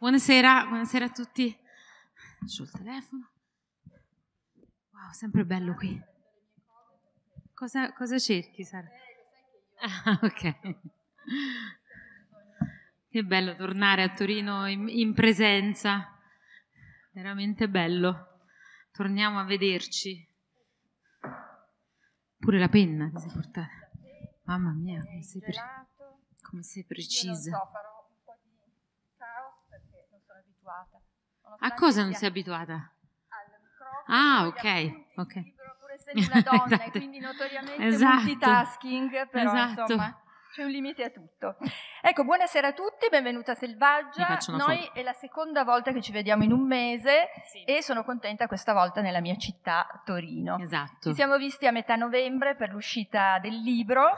Buonasera, buonasera a tutti. Sul telefono. Wow, sempre bello qui. Cosa, cosa cerchi, Sara? Ah, ok. Che bello tornare a Torino in, in presenza. Veramente bello. Torniamo a vederci. Pure la penna ti sei portata. Mamma mia, come sei, pre- come sei precisa abituata. A cosa non sei abituata? Al microfono. Ah, ok, ok. Libro, pur essendo una donna e esatto. quindi notoriamente esatto. multitasking, però esatto. insomma c'è un limite a tutto. Ecco, buonasera a tutti, benvenuta Selvaggia. Noi foto. è la seconda volta che ci vediamo in un mese sì. e sono contenta questa volta nella mia città, Torino. Esatto. Ci siamo visti a metà novembre per l'uscita del libro.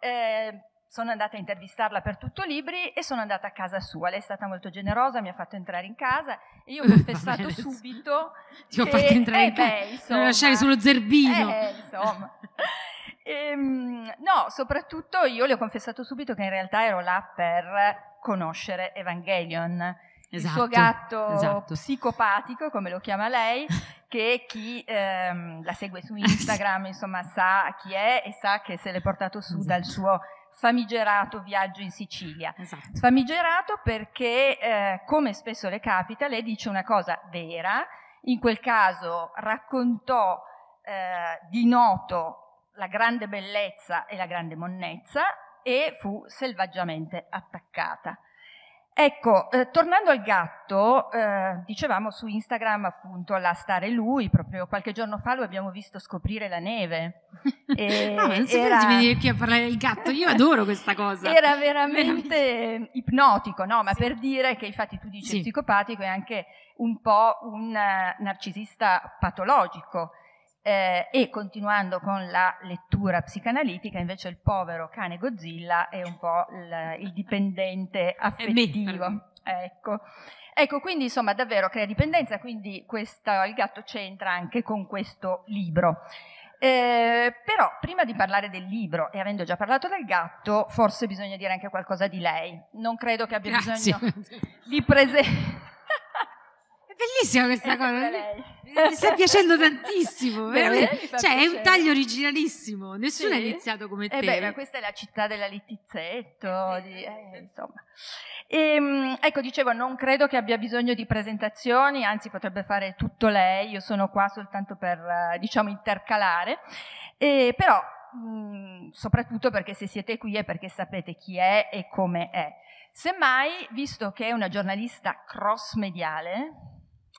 Eh, sono andata a intervistarla per tutto libri e sono andata a casa sua. Lei è stata molto generosa, mi ha fatto entrare in casa e io ho confessato subito. Ti ho fatto entrare eh, in casa. Beh, insomma, non lasciare solo Zerbino. Eh, insomma. ehm, no, soprattutto io le ho confessato subito che in realtà ero là per conoscere Evangelion. Esatto, il suo esatto, gatto esatto. psicopatico, come lo chiama lei, che chi ehm, la segue su Instagram insomma sa chi è e sa che se l'è portato su esatto. dal suo famigerato viaggio in Sicilia. Esatto. Famigerato perché, eh, come spesso le capita, lei dice una cosa vera, in quel caso raccontò eh, di noto la grande bellezza e la grande monnezza e fu selvaggiamente attaccata. Ecco, eh, tornando al gatto, eh, dicevamo su Instagram appunto la stare lui, proprio qualche giorno fa lo abbiamo visto scoprire la neve. E no, ah, non si era... di venire qui a parlare del gatto, io adoro questa cosa. Era veramente, veramente. ipnotico, no? Ma sì. per dire che infatti tu dici sì. psicopatico è anche un po' un eh, narcisista patologico, eh, e continuando con la lettura psicanalitica, invece il povero cane Godzilla è un po' il, il dipendente affettivo. Ecco. ecco. quindi insomma davvero crea dipendenza, quindi questa, il gatto c'entra anche con questo libro. Eh, però prima di parlare del libro e avendo già parlato del gatto, forse bisogna dire anche qualcosa di lei. Non credo che abbia Grazie. bisogno di, presentare... bellissima questa cosa. Mi sta piacendo tantissimo, veramente. Cioè, piacere. è un taglio originalissimo. Nessuno sì? è iniziato come te. Eh beh, ma questa è la città della Littizzetto. di, eh, insomma. E, ehm, ecco, dicevo, non credo che abbia bisogno di presentazioni, anzi potrebbe fare tutto lei, io sono qua soltanto per, eh, diciamo, intercalare. E, però, mh, mm, soprattutto perché se siete qui è perché sapete chi è e come è. Semmai, visto che è una giornalista cross-mediale,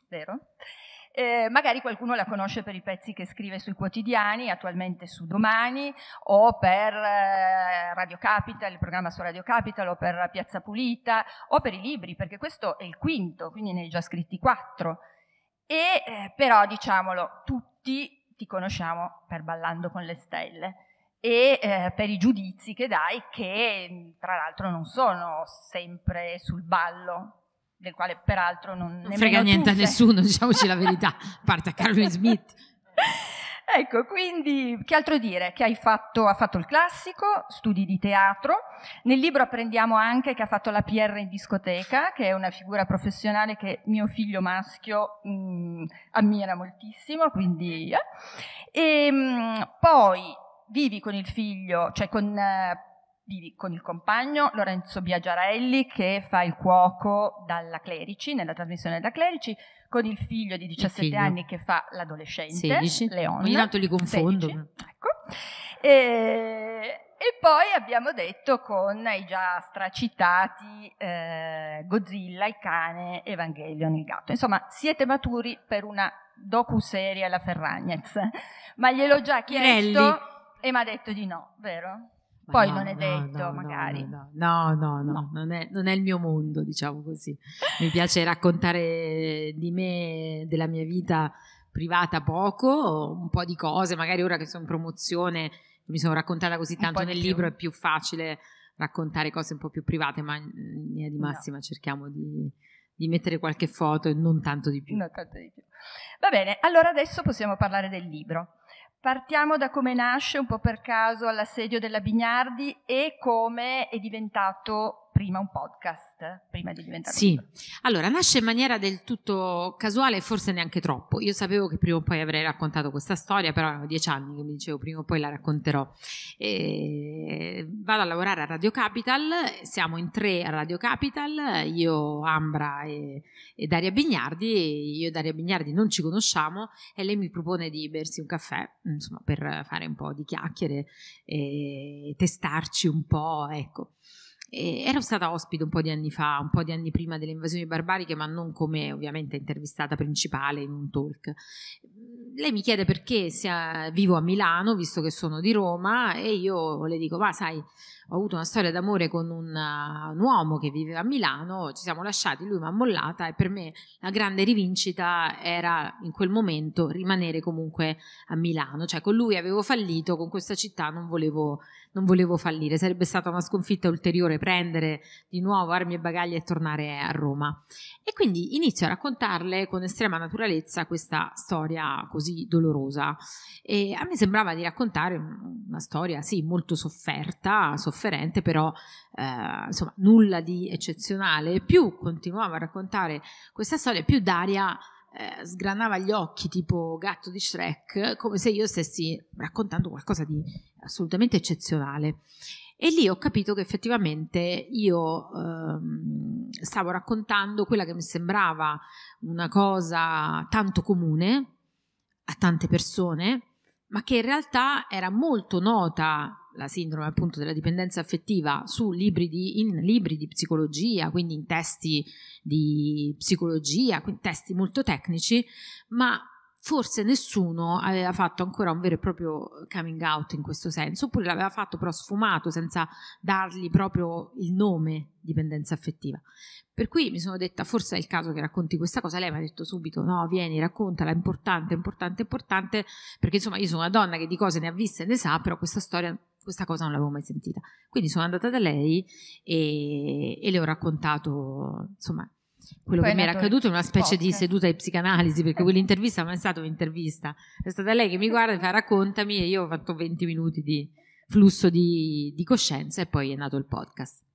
vero? Eh, magari qualcuno la conosce per i pezzi che scrive sui quotidiani, attualmente su Domani, o per eh, Radio Capital, il programma su Radio Capital, o per Piazza Pulita, o per i libri, perché questo è il quinto, quindi ne hai già scritti quattro. E eh, però, diciamolo, tutti ti conosciamo per Ballando con le Stelle e eh, per i giudizi che dai, che tra l'altro non sono sempre sul ballo, del quale peraltro non, non frega niente a nessuno, diciamoci la verità, a parte a Carolyn Smith. Ecco, quindi che altro dire? Che hai fatto, ha fatto il classico, studi di teatro. Nel libro apprendiamo anche che ha fatto la PR in discoteca, che è una figura professionale che mio figlio maschio mh, mm, ammira moltissimo, quindi... Eh. E ehm, mh, poi vivi con il figlio, cioè con... Eh, vivi con il compagno Lorenzo Biagiarelli che fa il cuoco dalla Clerici, nella trasmissione da Clerici, con il figlio di 17 figlio. anni che fa l'adolescente, 16. Leon. Ogni tanto li confondo. ecco. E, e, poi abbiamo detto con i già stracitati eh, Godzilla, il cane, Evangelion, il gatto. Insomma, siete maturi per una docu-serie alla Ferragnez, ma gliel'ho già chiesto Pirelli. e mi ha detto di no, vero? Poi no, non è detto, no, no, magari. No, no, no, non è, non, è, il mio mondo, diciamo così. Mi piace raccontare di me, della mia vita privata poco, un po' di cose, magari ora che sono in promozione mi sono raccontata così tanto nel più. libro, è più facile raccontare cose un po' più private, ma in linea di massima cerchiamo di, di mettere qualche foto e non tanto di più. Non tanto di più. Va bene, allora adesso possiamo parlare del libro. Partiamo da come nasce un po' per caso l'assedio della Bignardi e come è diventato prima un podcast, prima di diventare... Sì, libro. allora nasce in maniera del tutto casuale, forse neanche troppo. Io sapevo che prima o poi avrei raccontato questa storia, però erano dieci anni che mi dicevo prima o poi la racconterò. E vado a lavorare a Radio Capital, siamo in tre a Radio Capital, io, Ambra e, e Daria Bignardi, io e Daria Bignardi non ci conosciamo e lei mi propone di bersi un caffè, insomma, per fare un po' di chiacchiere e testarci un po', ecco eh, ero stata ospite un po' di anni fa, un po' di anni prima delle invasioni barbariche, ma non come ovviamente intervistata principale in un talk. Lei mi chiede perché sia, vivo a Milano, visto che sono di Roma, e io le dico, ma sai, ho avuto una storia d'amore con un, uh, un uomo che viveva a Milano, ci siamo lasciati, lui mi ha mollata e per me la grande rivincita era in quel momento rimanere comunque a Milano, cioè con lui avevo fallito, con questa città non volevo, non volevo fallire, sarebbe stata una sconfitta ulteriore prendere di nuovo armi e bagagli e tornare a Roma. E quindi inizio a raccontarle con estrema naturalezza questa storia così dolorosa. E a me sembrava di raccontare una storia, sì, molto sofferta, sofferta sofferente, però eh, insomma nulla di eccezionale. Più continuava a raccontare questa storia, più Daria eh, sgranava gli occhi tipo gatto di Shrek, come se io stessi raccontando qualcosa di assolutamente eccezionale. E lì ho capito che effettivamente io ehm, stavo raccontando quella che mi sembrava una cosa tanto comune a tante persone, ma che in realtà era molto nota la sindrome appunto della dipendenza affettiva libri di, in libri di psicologia, quindi in testi di psicologia, quindi testi molto tecnici, ma forse nessuno aveva fatto ancora un vero e proprio coming out in questo senso, oppure l'aveva fatto però sfumato senza dargli proprio il nome dipendenza affettiva. Per cui mi sono detta, forse è il caso che racconti questa cosa, lei mi ha detto subito, no, vieni, raccontala, è importante, importante, importante, perché insomma io sono una donna che di cose ne ha viste e ne sa, però questa storia questa cosa non l'avevo mai sentita. Quindi sono andata da lei e, e le ho raccontato, insomma, quello Poi che mi era accaduto in una specie podcast. di seduta di psicanalisi, perché quell'intervista non è stata un'intervista, è stata lei che mi guarda e fa raccontami e io ho fatto 20 minuti di flusso di, di coscienza e poi è nato il podcast.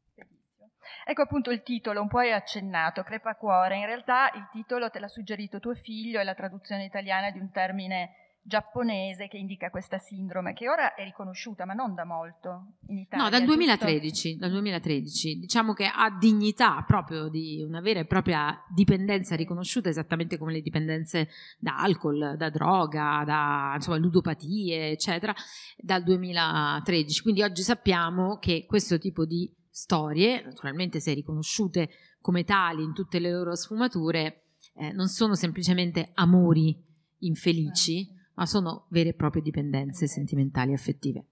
Ecco appunto il titolo, un po' è accennato, crepa cuore. In realtà il titolo te l'ha suggerito tuo figlio, è la traduzione italiana di un termine giapponese che indica questa sindrome, che ora è riconosciuta, ma non da molto in Italia. No, dal 2013, dal 2013, diciamo che ha dignità proprio di una vera e propria dipendenza riconosciuta, esattamente come le dipendenze da alcol, da droga, da insomma, ludopatie, eccetera, dal 2013. Quindi oggi sappiamo che questo tipo di storie, naturalmente se riconosciute come tali in tutte le loro sfumature, eh, non sono semplicemente amori infelici, certo ma sono vere e proprie dipendenze sentimentali e affettive.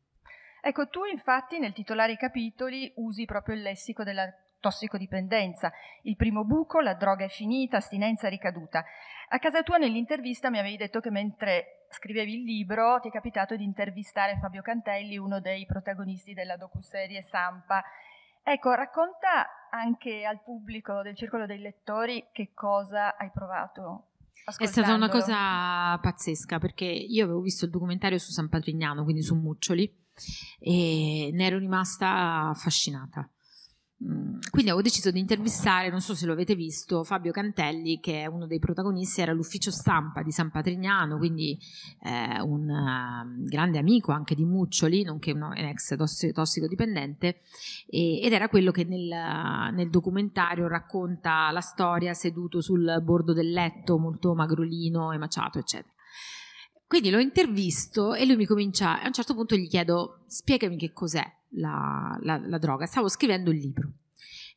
Ecco, tu infatti nel titolare i capitoli usi proprio il lessico della tossicodipendenza, il primo buco, la droga è finita, astinenza ricaduta. A casa tua nell'intervista mi avevi detto che mentre scrivevi il libro ti è capitato di intervistare Fabio Cantelli, uno dei protagonisti della docuserie Sampa. Ecco, racconta anche al pubblico del circolo dei lettori che cosa hai provato è stata una cosa pazzesca perché io avevo visto il documentario su San Patrignano, quindi su Muccioli, e ne ero rimasta affascinata. Mm, quindi avevo deciso di intervistare, non so se lo avete visto, Fabio Cantelli, che è uno dei protagonisti, era l'ufficio stampa di San Patrignano, quindi eh, un uh, grande amico anche di Muccioli, nonché un ex tossicodipendente, e, ed era quello che nel, nel, documentario racconta la storia seduto sul bordo del letto, molto magrolino e maciato, eccetera. Quindi l'ho intervisto e lui mi comincia, a un certo punto gli chiedo, spiegami che cos'è la, la, la droga, stavo scrivendo il libro.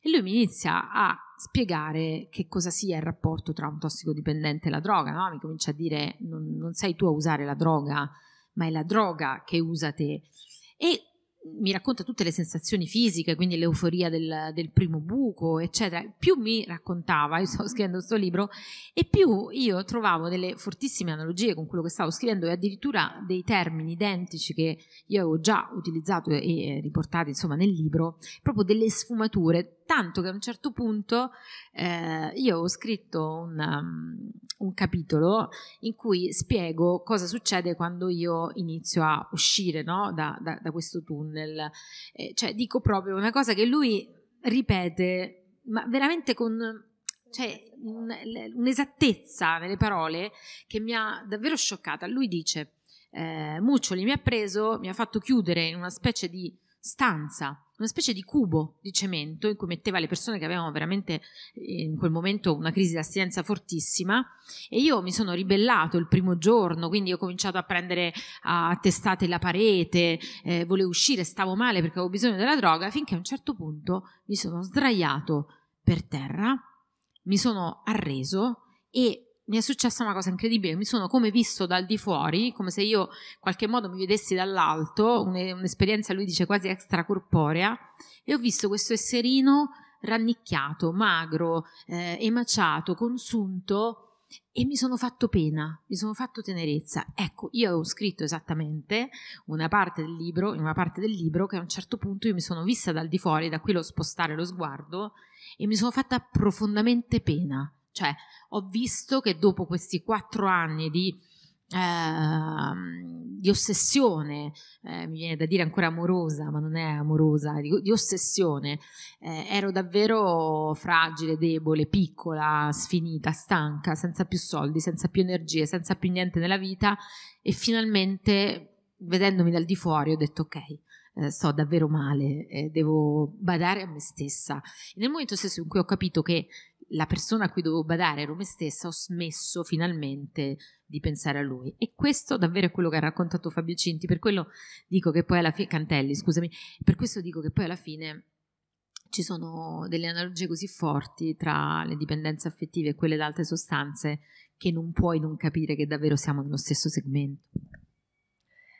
E lui mi inizia a spiegare che cosa sia il rapporto tra un tossicodipendente e la droga, no? mi comincia a dire non, non sei tu a usare la droga, ma è la droga che usa te. E mi racconta tutte le sensazioni fisiche, quindi l'euforia del, del, primo buco, eccetera. Più mi raccontava, io stavo scrivendo questo libro, e più io trovavo delle fortissime analogie con quello che stavo scrivendo e addirittura dei termini identici che io avevo già utilizzato e riportati insomma nel libro, proprio delle sfumature tanto che a un certo punto eh, io ho scritto un, um, un, capitolo in cui spiego cosa succede quando io inizio a uscire no? da, da, da, questo tunnel, eh, cioè dico proprio una cosa che lui ripete, ma veramente con cioè, un, un'esattezza nelle parole che mi ha davvero scioccata. Lui dice, eh, Muccioli mi ha preso, mi ha fatto chiudere in una specie di stanza una specie di cubo di cemento in cui metteva le persone che avevano veramente in quel momento una crisi di astinenza fortissima e io mi sono ribellato il primo giorno, quindi ho cominciato a prendere a testate la parete, eh, volevo uscire, stavo male perché avevo bisogno della droga, finché a un certo punto mi sono sdraiato per terra, mi sono arreso e mi è successa una cosa incredibile, mi sono come visto dal di fuori, come se io in qualche modo mi vedessi dall'alto, un'esperienza, lui dice, quasi extracorporea, e ho visto questo esserino rannicchiato, magro, eh, emaciato, consunto, e mi sono fatto pena, mi sono fatto tenerezza. Ecco, io avevo scritto esattamente una parte del libro, in una parte del libro che a un certo punto io mi sono vista dal di fuori, da qui lo spostare lo sguardo e mi sono fatta profondamente pena. Cioè, ho visto che dopo questi quattro anni di, eh, di ossessione, eh, mi viene da dire ancora amorosa, ma non è amorosa, di, di ossessione, eh, ero davvero fragile, debole, piccola, sfinita, stanca, senza più soldi, senza più energie, senza più niente nella vita e finalmente vedendomi dal di fuori ho detto ok, eh, sto davvero male, eh, devo badare a me stessa. nel momento stesso in cui ho capito che la persona a cui dovevo badare ero me stessa, ho smesso finalmente di pensare a lui. E questo davvero è quello che ha raccontato Fabio Cinti, per quello dico che poi alla fine, Cantelli, scusami, per questo dico che poi alla fine ci sono delle analogie così forti tra le dipendenze affettive e quelle da altre sostanze che non puoi non capire che davvero siamo nello stesso segmento.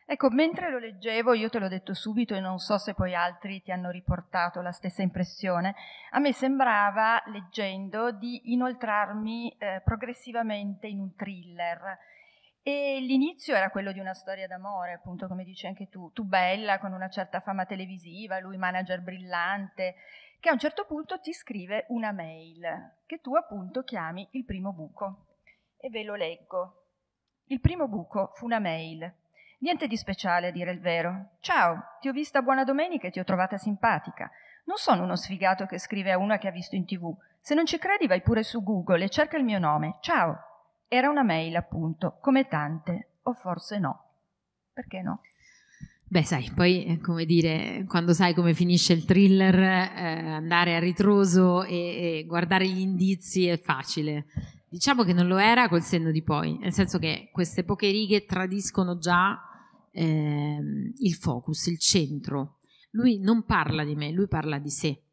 Ecco, mentre lo leggevo, io te l'ho detto subito e non so se poi altri ti hanno riportato la stessa impressione, a me sembrava, leggendo, di inoltrarmi eh, progressivamente in un thriller. E l'inizio era quello di una storia d'amore, appunto, come dici anche tu, tu bella, con una certa fama televisiva, lui manager brillante, che a un certo punto ti scrive una mail che tu appunto chiami il primo buco. E ve lo leggo. Il primo buco fu una mail Niente di speciale, a dire il vero. Ciao, ti ho vista buona domenica e ti ho trovata simpatica. Non sono uno sfigato che scrive a una che ha visto in tv. Se non ci credi vai pure su Google e cerca il mio nome. Ciao. Era una mail, appunto, come tante, o forse no. Perché no? Beh, sai, poi eh, come dire, quando sai come finisce il thriller, eh, andare a ritroso e, e guardare gli indizi è facile. Diciamo che non lo era col senno di poi, nel senso che queste poche righe tradiscono già eh, il focus, il centro. Lui non parla di me, lui parla di sé.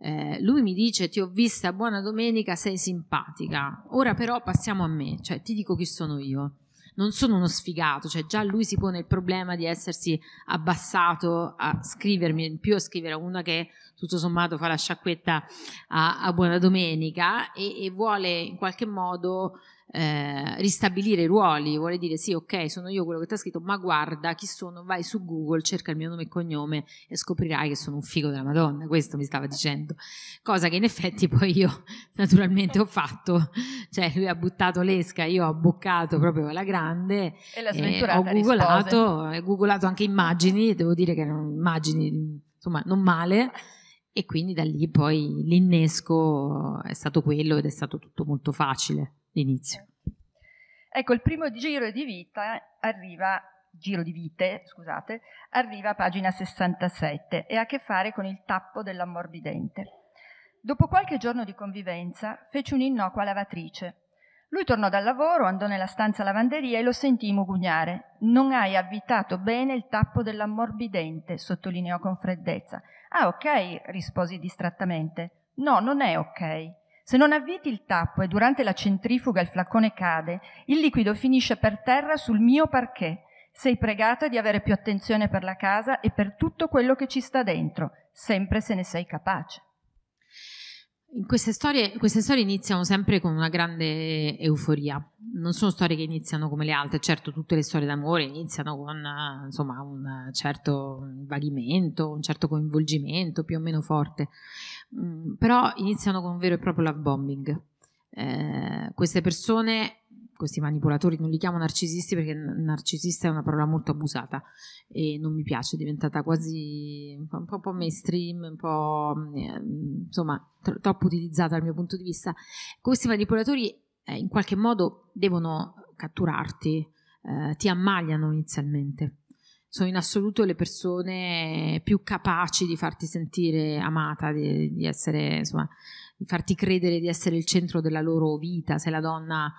Eh, lui mi dice ti ho vista, buona domenica, sei simpatica, ora però passiamo a me, cioè ti dico chi sono io non sono uno sfigato, cioè già lui si pone il problema di essersi abbassato a scrivermi, in più a scrivere a una che tutto sommato fa la sciacquetta a, a Buona Domenica e, e vuole in qualche modo eh, ristabilire i ruoli, vuole dire sì, ok, sono io quello che ti ha scritto, ma guarda chi sono, vai su Google, cerca il mio nome e cognome e scoprirai che sono un figo della Madonna, questo mi stava dicendo, cosa che in effetti poi io naturalmente ho fatto, cioè lui ha buttato l'esca, io ho boccato proprio alla grande e, la e ho googolato, ho googolato anche immagini, devo dire che erano immagini insomma non male e quindi da lì poi l'innesco è stato quello ed è stato tutto molto facile l'inizio. Ecco, il primo giro di vita arriva giro di vite, scusate, arriva a pagina 67 e ha a che fare con il tappo dell'ammorbidente. Dopo qualche giorno di convivenza fece un innocuo lavatrice. Lui tornò dal lavoro, andò nella stanza lavanderia e lo sentì mugugnare. Non hai avvitato bene il tappo dell'ammorbidente, sottolineò con freddezza. Ah, ok, risposi distrattamente. No, non è ok. Se non avviti il tappo e durante la centrifuga il flaccone cade, il liquido finisce per terra sul mio parquet. Sei pregata di avere più attenzione per la casa e per tutto quello che ci sta dentro, sempre se ne sei capace. Queste storie, queste storie, iniziano sempre con una grande euforia. Non sono storie che iniziano come le altre, certo, tutte le storie d'amore iniziano con eh, insomma, un certo invaghimento, un certo coinvolgimento più o meno forte, Mm, però iniziano con un vero e proprio love bombing. Eh, queste persone, questi manipolatori, non li chiamo narcisisti perché narcisista è una parola molto abusata e non mi piace, è diventata quasi un po', un po mainstream, un po' mm, eh, insomma tro- troppo utilizzata dal mio punto di vista. Questi manipolatori eh, in qualche modo devono catturarti, eh, ti ammagliano inizialmente sono in assoluto le persone più capaci di farti sentire amata, di, di, essere, insomma, di farti credere di essere il centro della loro vita, sei la donna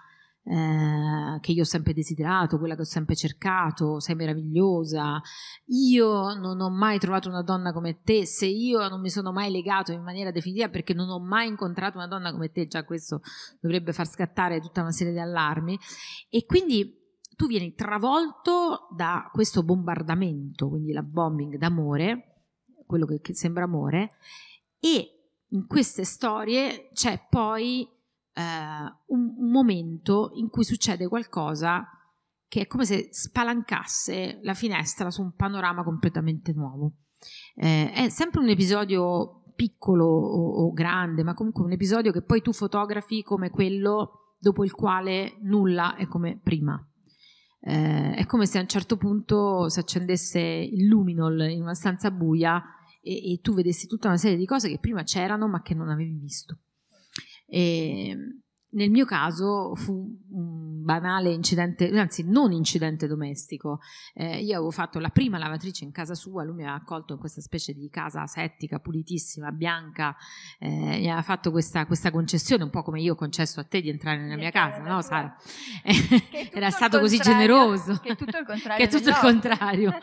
eh, che io ho sempre desiderato, quella che ho sempre cercato, sei meravigliosa, io non ho mai trovato una donna come te, se io non mi sono mai legato in maniera definitiva perché non ho mai incontrato una donna come te, già questo dovrebbe far scattare tutta una serie di allarmi e quindi tu vieni travolto da questo bombardamento, quindi la bombing d'amore, quello che, che sembra amore, e in queste storie c'è poi eh, un, un momento in cui succede qualcosa che è come se spalancasse la finestra su un panorama completamente nuovo. Eh, è sempre un episodio piccolo o, o, grande, ma comunque un episodio che poi tu fotografi come quello dopo il quale nulla è come prima eh, è come se a un certo punto si accendesse il luminol in una stanza buia e, e tu vedessi tutta una serie di cose che prima c'erano ma che non avevi visto. E, ehm, nel mio caso fu un banale incidente, anzi non incidente domestico. Eh, io avevo fatto la prima lavatrice in casa sua, lui mi ha accolto in questa specie di casa settica, pulitissima, bianca, eh, mi ha fatto questa, questa, concessione, un po' come io ho concesso a te di entrare nella mia casa, no Sara? Era stato così generoso. Che è tutto il contrario. che è tutto il contrario.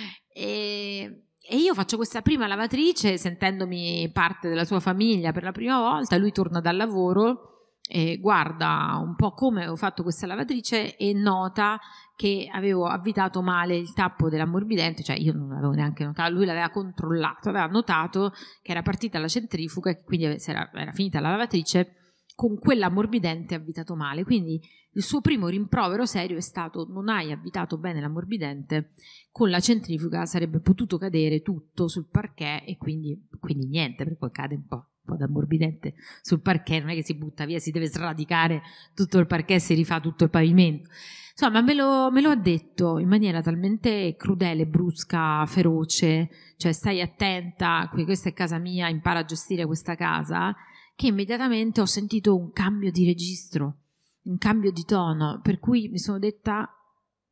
e... E io faccio questa prima lavatrice sentendomi parte della sua famiglia per la prima volta, lui torna dal lavoro eh, guarda un po' come ho fatto questa lavatrice e nota che avevo avvitato male il tappo dell'ammorbidente, cioè io non l'avevo neanche notato, lui l'aveva controllato, aveva notato che era partita la centrifuga e quindi era, era finita la lavatrice con quell'ammorbidente avvitato male. Quindi il suo primo rimprovero serio è stato non hai avvitato bene l'ammorbidente, con la centrifuga sarebbe potuto cadere tutto sul parquet e quindi, quindi niente, per poi cade un po' un po' d'ammorbidente sul parquet, non è che si butta via, si deve sradicare tutto il parquet, si rifà tutto il pavimento. Insomma, me lo, me lo ha detto in maniera talmente crudele, brusca, feroce, cioè stai attenta, questa è casa mia, impara a gestire questa casa, che immediatamente ho sentito un cambio di registro, un cambio di tono, per cui mi sono detta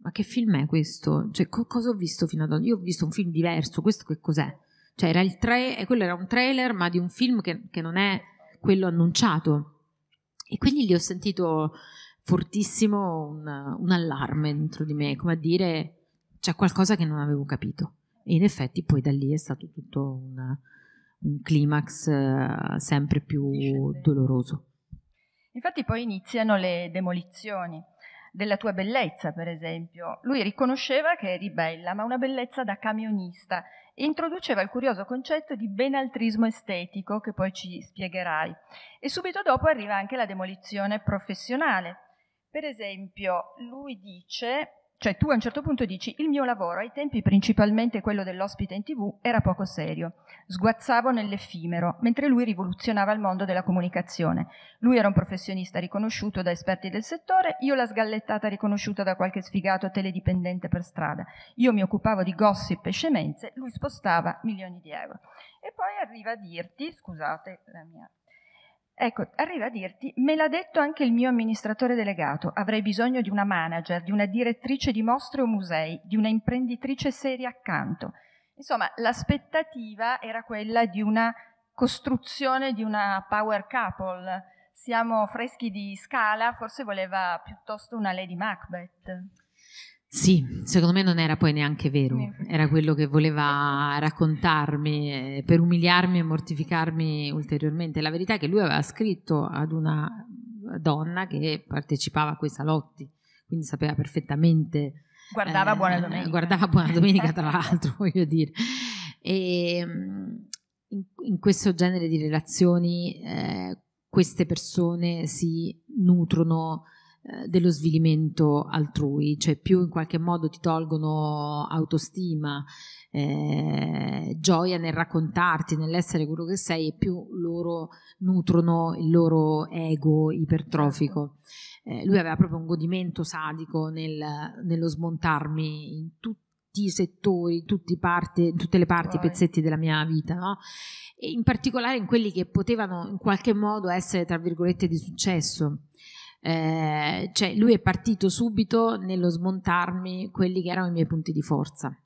ma che film è questo? Cioè, co- cosa ho visto fino ad ora? Io ho visto un film diverso, questo che cos'è? Cioè era il tra- eh, quello era un trailer ma di un film che, che non è quello annunciato. E quindi lì ho sentito fortissimo un, un, allarme dentro di me, come a dire c'è qualcosa che non avevo capito. E in effetti poi da lì è stato tutto un, un climax uh, sempre più Discende. doloroso. Infatti poi iniziano le demolizioni della tua bellezza, per esempio. Lui riconosceva che eri bella, ma una bellezza da camionista, introduceva il curioso concetto di benaltrismo estetico, che poi ci spiegherai. E subito dopo arriva anche la demolizione professionale. Per esempio, lui dice cioè tu a un certo punto dici il mio lavoro ai tempi principalmente quello dell'ospite in tv era poco serio, sguazzavo nell'effimero, mentre lui rivoluzionava il mondo della comunicazione. Lui era un professionista riconosciuto da esperti del settore, io la sgallettata riconosciuta da qualche sfigato teledipendente per strada. Io mi occupavo di gossip e scemenze, lui spostava milioni di euro. E poi arriva a dirti, scusate la mia Ecco, arriva a dirti, me l'ha detto anche il mio amministratore delegato, avrei bisogno di una manager, di una direttrice di mostre o musei, di una imprenditrice seria accanto. Insomma, l'aspettativa era quella di una costruzione di una power couple. Siamo freschi di scala, forse voleva piuttosto una Lady Macbeth. Sì, secondo me non era poi neanche vero, era quello che voleva raccontarmi eh, per umiliarmi e mortificarmi ulteriormente. La verità è che lui aveva scritto ad una donna che partecipava a quei salotti, quindi sapeva perfettamente. Guardava eh, Buona Domenica. Guardava Buona Domenica, tra l'altro, voglio dire. E mm, in, in questo genere di relazioni eh, queste persone si nutrono eh, dello svilimento altrui, cioè più in qualche modo ti tolgono autostima, eh, gioia nel raccontarti, nell'essere quello che sei, e più loro nutrono il loro ego ipertrofico. Eh, lui aveva proprio un godimento sadico nel, nello smontarmi in tutti i settori, tutti parte, tutte le parti, i pezzetti della mia vita, no? e in particolare in quelli che potevano in qualche modo essere, tra virgolette, di successo eh, cioè lui è partito subito nello smontarmi quelli che erano i miei punti di forza.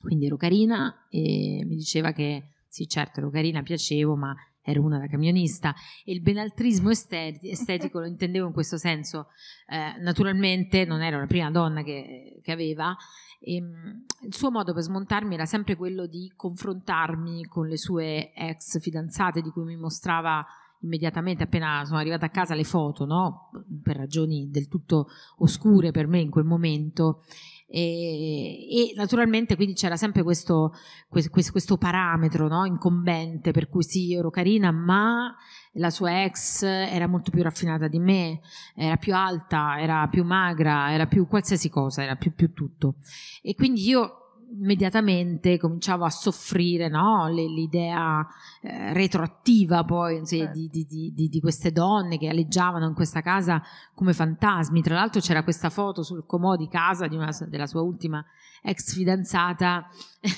Quindi ero carina e mi diceva che sì, certo, ero carina, piacevo, ma ero una da camionista e il benaltrismo estetico, estetico lo intendevo in questo senso. Eh, naturalmente non ero la prima donna che, che aveva. E, ehm, il suo modo per smontarmi era sempre quello di confrontarmi con le sue ex fidanzate di cui mi mostrava immediatamente appena sono arrivata a casa le foto, no? per ragioni del tutto oscure per me in quel momento. E, e naturalmente quindi c'era sempre questo, questo, questo parametro no? incombente per cui sì, ero carina, ma la sua ex era molto più raffinata di me, era più alta, era più magra, era più qualsiasi cosa, era più, più tutto. E quindi io immediatamente cominciavo a soffrire no? l'idea eh, retroattiva poi sì, certo. di, di, di, di, queste donne che aleggiavano in questa casa come fantasmi. Tra l'altro c'era questa foto sul comò di casa una, della sua ultima ex fidanzata,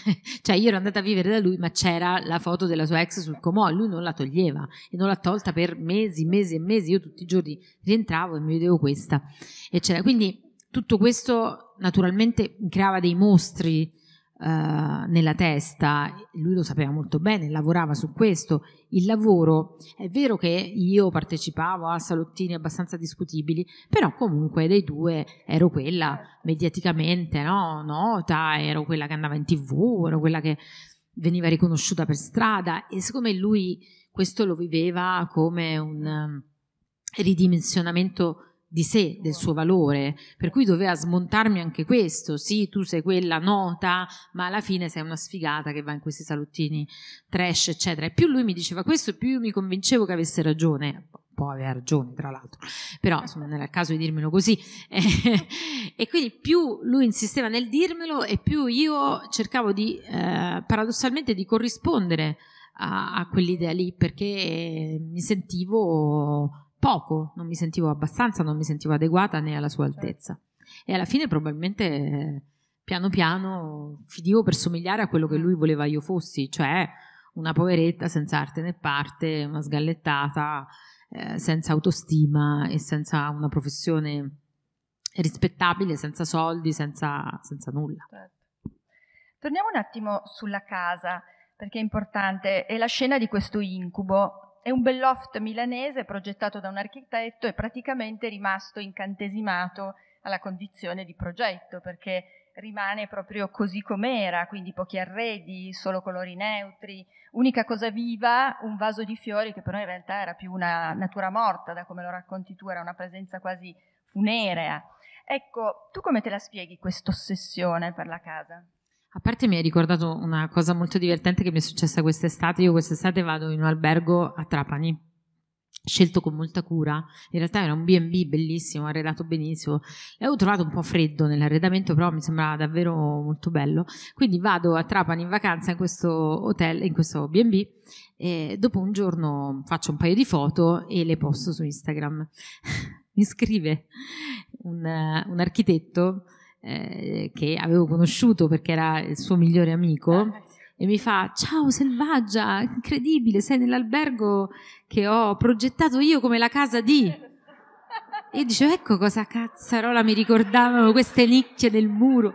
cioè io ero andata a vivere da lui ma c'era la foto della sua ex sul comò e lui non la toglieva e non l'ha tolta per mesi, mesi e mesi. Io tutti i giorni rientravo e mi vedevo questa. Eccetera. Quindi tutto questo naturalmente creava dei mostri eh, nella testa, lui lo sapeva molto bene, lavorava su questo, il lavoro, è vero che io partecipavo a salottini abbastanza discutibili, però comunque dei due ero quella mediaticamente no? nota, ero quella che andava in tv, ero quella che veniva riconosciuta per strada e siccome lui questo lo viveva come un ehm, ridimensionamento di sé, del suo valore, per cui doveva smontarmi anche questo, sì tu sei quella nota, ma alla fine sei una sfigata che va in questi salottini trash, eccetera. E più lui mi diceva questo, più io mi convincevo che avesse ragione, può aveva ragione tra l'altro, però insomma non era il caso di dirmelo così. e quindi più lui insisteva nel dirmelo e più io cercavo di, eh, paradossalmente, di corrispondere a, a quell'idea lì, perché mi sentivo poco, non mi sentivo abbastanza, non mi sentivo adeguata né alla sua altezza. E alla fine probabilmente piano piano finivo per somigliare a quello che lui voleva io fossi, cioè una poveretta senza arte né parte, una sgallettata, eh, senza autostima e senza una professione rispettabile, senza soldi, senza, senza nulla. Torniamo un attimo sulla casa, perché è importante, è la scena di questo incubo è un bel loft milanese progettato da un architetto e praticamente rimasto incantesimato alla condizione di progetto perché rimane proprio così com'era, quindi pochi arredi, solo colori neutri, unica cosa viva, un vaso di fiori che però in realtà era più una natura morta, da come lo racconti tu, era una presenza quasi funerea. Ecco, tu come te la spieghi questa ossessione per la casa? A parte mi hai ricordato una cosa molto divertente che mi è successa quest'estate. Io quest'estate vado in un albergo a Trapani scelto con molta cura, in realtà era un B&B bellissimo, arredato benissimo, l'avevo trovato un po' freddo nell'arredamento, però mi sembrava davvero molto bello, quindi vado a Trapani in vacanza in questo hotel, in questo B&B, e dopo un giorno faccio un paio di foto e le posto su Instagram. mi scrive un, un architetto eh, che avevo conosciuto perché era il suo migliore amico ah, e mi fa ciao selvaggia incredibile sei nell'albergo che ho progettato io come la casa di e dicevo ecco cosa cazzarola mi ricordavano queste nicchie del muro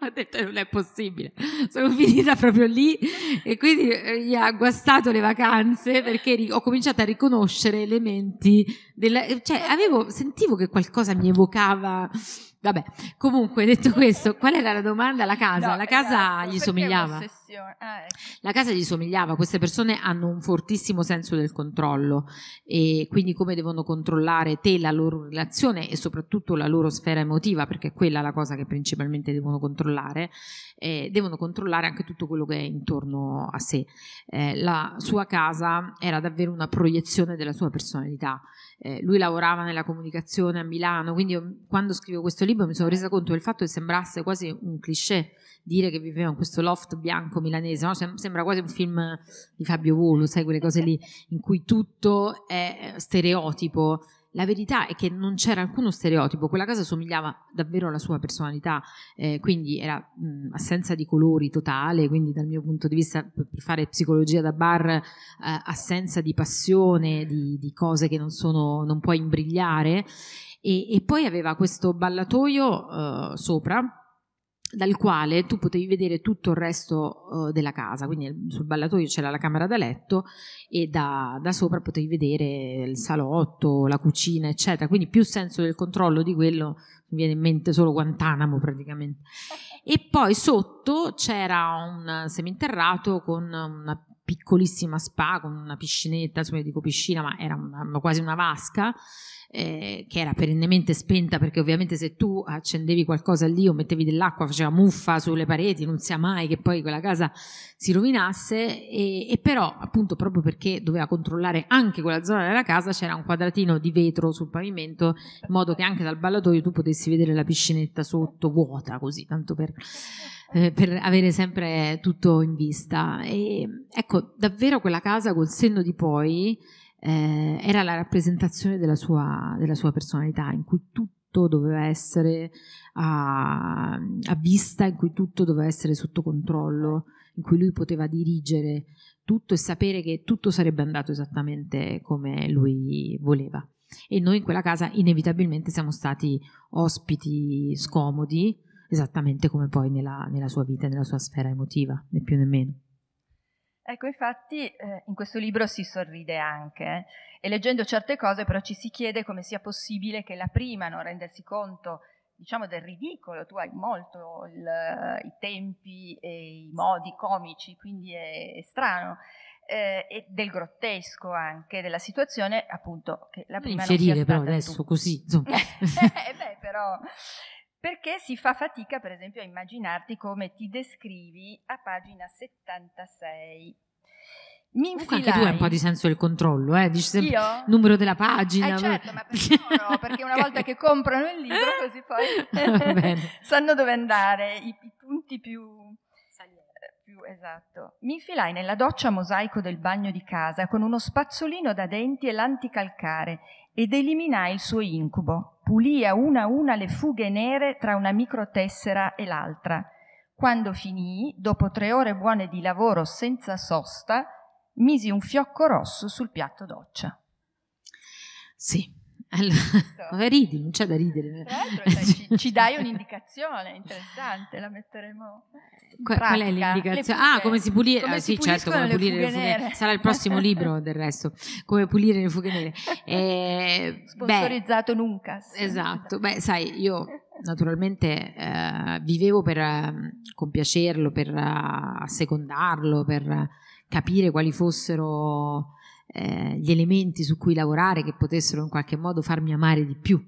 ho detto non è possibile sono finita proprio lì e quindi eh, gli ha guastato le vacanze perché ho cominciato a riconoscere elementi della, cioè avevo, sentivo che qualcosa mi evocava Vabbè, comunque detto questo, qual era la domanda? La casa, no, la casa esatto, gli somigliava. Ah, ecco. La casa gli somigliava, queste persone hanno un fortissimo senso del controllo e quindi come devono controllare te, la loro relazione e soprattutto la loro sfera emotiva, perché è quella la cosa che principalmente devono controllare eh, devono controllare anche tutto quello che è intorno a sé. Eh, la sua casa era davvero una proiezione della sua personalità. Eh, lui lavorava nella comunicazione a Milano, quindi io, quando scrivo questo libro mi sono resa conto del fatto che sembrasse quasi un cliché dire che viveva in questo loft bianco milanese, no? Sem- sembra quasi un film di Fabio Volo, sai quelle cose lì in cui tutto è stereotipo la verità è che non c'era alcuno stereotipo, quella casa somigliava davvero alla sua personalità, eh, quindi era mh, assenza di colori totale, quindi dal mio punto di vista per fare psicologia da bar, eh, assenza di passione, di, di cose che non, sono, non puoi imbrigliare e, e poi aveva questo ballatoio eh, sopra dal quale tu potevi vedere tutto il resto uh, della casa, quindi sul ballatoio c'era la camera da letto e da, da, sopra potevi vedere il salotto, la cucina, eccetera, quindi più senso del controllo di quello mi viene in mente solo Guantanamo praticamente. E poi sotto c'era un seminterrato con una piccolissima spa, con una piscinetta, insomma dico piscina, ma era una, quasi una vasca eh, che era perennemente spenta perché ovviamente se tu accendevi qualcosa lì o mettevi dell'acqua faceva muffa sulle pareti, non sia mai che poi quella casa si rovinasse e, e però appunto proprio perché doveva controllare anche quella zona della casa c'era un quadratino di vetro sul pavimento in modo che anche dal ballatoio tu potessi vedere la piscinetta sotto vuota così tanto per... Eh, per avere sempre tutto in vista. E, ecco, davvero quella casa col senno di poi eh, era la rappresentazione della sua, della sua personalità, in cui tutto doveva essere a, a, vista, in cui tutto doveva essere sotto controllo, in cui lui poteva dirigere tutto e sapere che tutto sarebbe andato esattamente come lui voleva. E noi in quella casa inevitabilmente siamo stati ospiti scomodi, esattamente come poi nella, nella sua vita, nella sua sfera emotiva, né più né meno. Ecco, infatti eh, in questo libro si sorride anche eh, e leggendo certe cose però ci si chiede come sia possibile che la prima non rendersi conto diciamo del ridicolo, tu hai molto il, i tempi e i modi comici, quindi è, è strano, eh, e del grottesco anche, della situazione appunto che la prima... Infierire non però adesso tu. così, insomma. eh, beh però perché si fa fatica, per esempio, a immaginarti come ti descrivi a pagina 76. Mi infilai... anche tu hai un po' di senso del controllo, eh? dici sempre Io? numero della pagina. Eh certo, ma perché no? Perché una volta che comprano il libro così poi sanno dove andare, i, i punti più, eh, più... Esatto. Mi infilai nella doccia a mosaico del bagno di casa con uno spazzolino da denti e l'anticalcare ed eliminai il suo incubo, pulì a una a una le fughe nere tra una microtessera e l'altra. Quando finì, dopo tre ore buone di lavoro senza sosta, misi un fiocco rosso sul piatto doccia. Sì, allora, vabbè, ridi, non c'è da ridere. Cioè, ci, ci, dai un'indicazione interessante, la metteremo. Qual, qual è l'indicazione? Ah, come si pulisce? Come ah, sì, certo, come pulire le fughe, nere. Sarà il prossimo libro del resto, come pulire le fughe nere. Eh, Sponsorizzato beh, Nuncas. Esatto, beh, sai, io naturalmente eh, vivevo per eh, compiacerlo, per eh, assecondarlo, per capire quali fossero eh, gli elementi su cui lavorare che potessero in qualche modo farmi amare di più.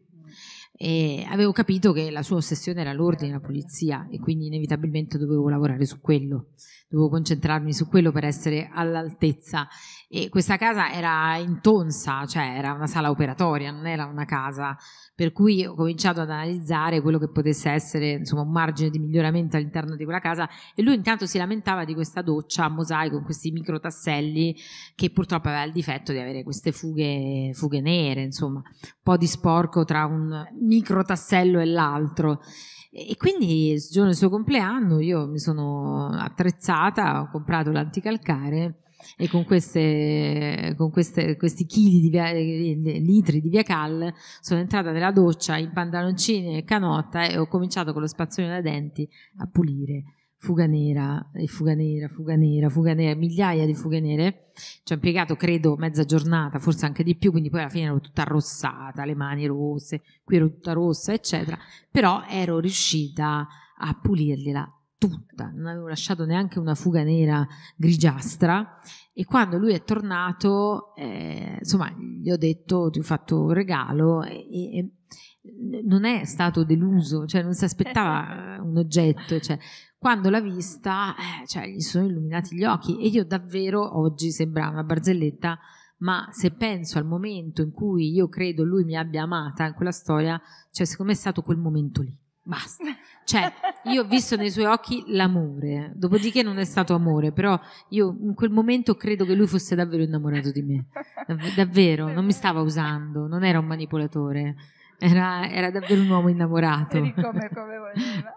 E avevo capito che la sua ossessione era l'ordine e la pulizia e quindi inevitabilmente dovevo lavorare su quello dovevo concentrarmi su quello per essere all'altezza. E questa casa era in tonsa, cioè era una sala operatoria, non era una casa. Per cui ho cominciato ad analizzare quello che potesse essere insomma, un margine di miglioramento all'interno di quella casa. E lui intanto si lamentava di questa doccia a mosaico con questi micro tasselli che purtroppo aveva il difetto di avere queste fughe, fughe nere, insomma, un po' di sporco tra un micro tassello e l'altro. E quindi il giorno del suo compleanno io mi sono attrezzata, ho comprato l'anticalcare e con, queste, con queste, questi chili di via, eh, litri di via cal sono entrata nella doccia in pantaloncini e canotta e ho cominciato con lo spazzolino da denti a pulire fuga nera e fuga nera, fuga nera, fuga nera, migliaia di fughe nere, ci ha impiegato credo mezza giornata, forse anche di più, quindi poi alla fine ero tutta arrossata, le mani rosse, qui ero tutta rossa, eccetera, però ero riuscita a pulirgliela tutta, non avevo lasciato neanche una fuga nera grigiastra e quando lui è tornato, eh, insomma, gli ho detto, ti ho fatto un regalo e, e non è stato deluso, cioè non si aspettava un oggetto, cioè, quando l'ha vista, eh, cioè, gli sono illuminati gli occhi e io davvero oggi sembra una barzelletta, ma se penso al momento in cui io credo lui mi abbia amata in quella storia, cioè secondo me è stato quel momento lì. Basta. Cioè, io ho visto nei suoi occhi l'amore, dopodiché non è stato amore, però io in quel momento credo che lui fosse davvero innamorato di me. Dav- davvero, non mi stava usando, non era un manipolatore. Era, era, davvero un uomo innamorato.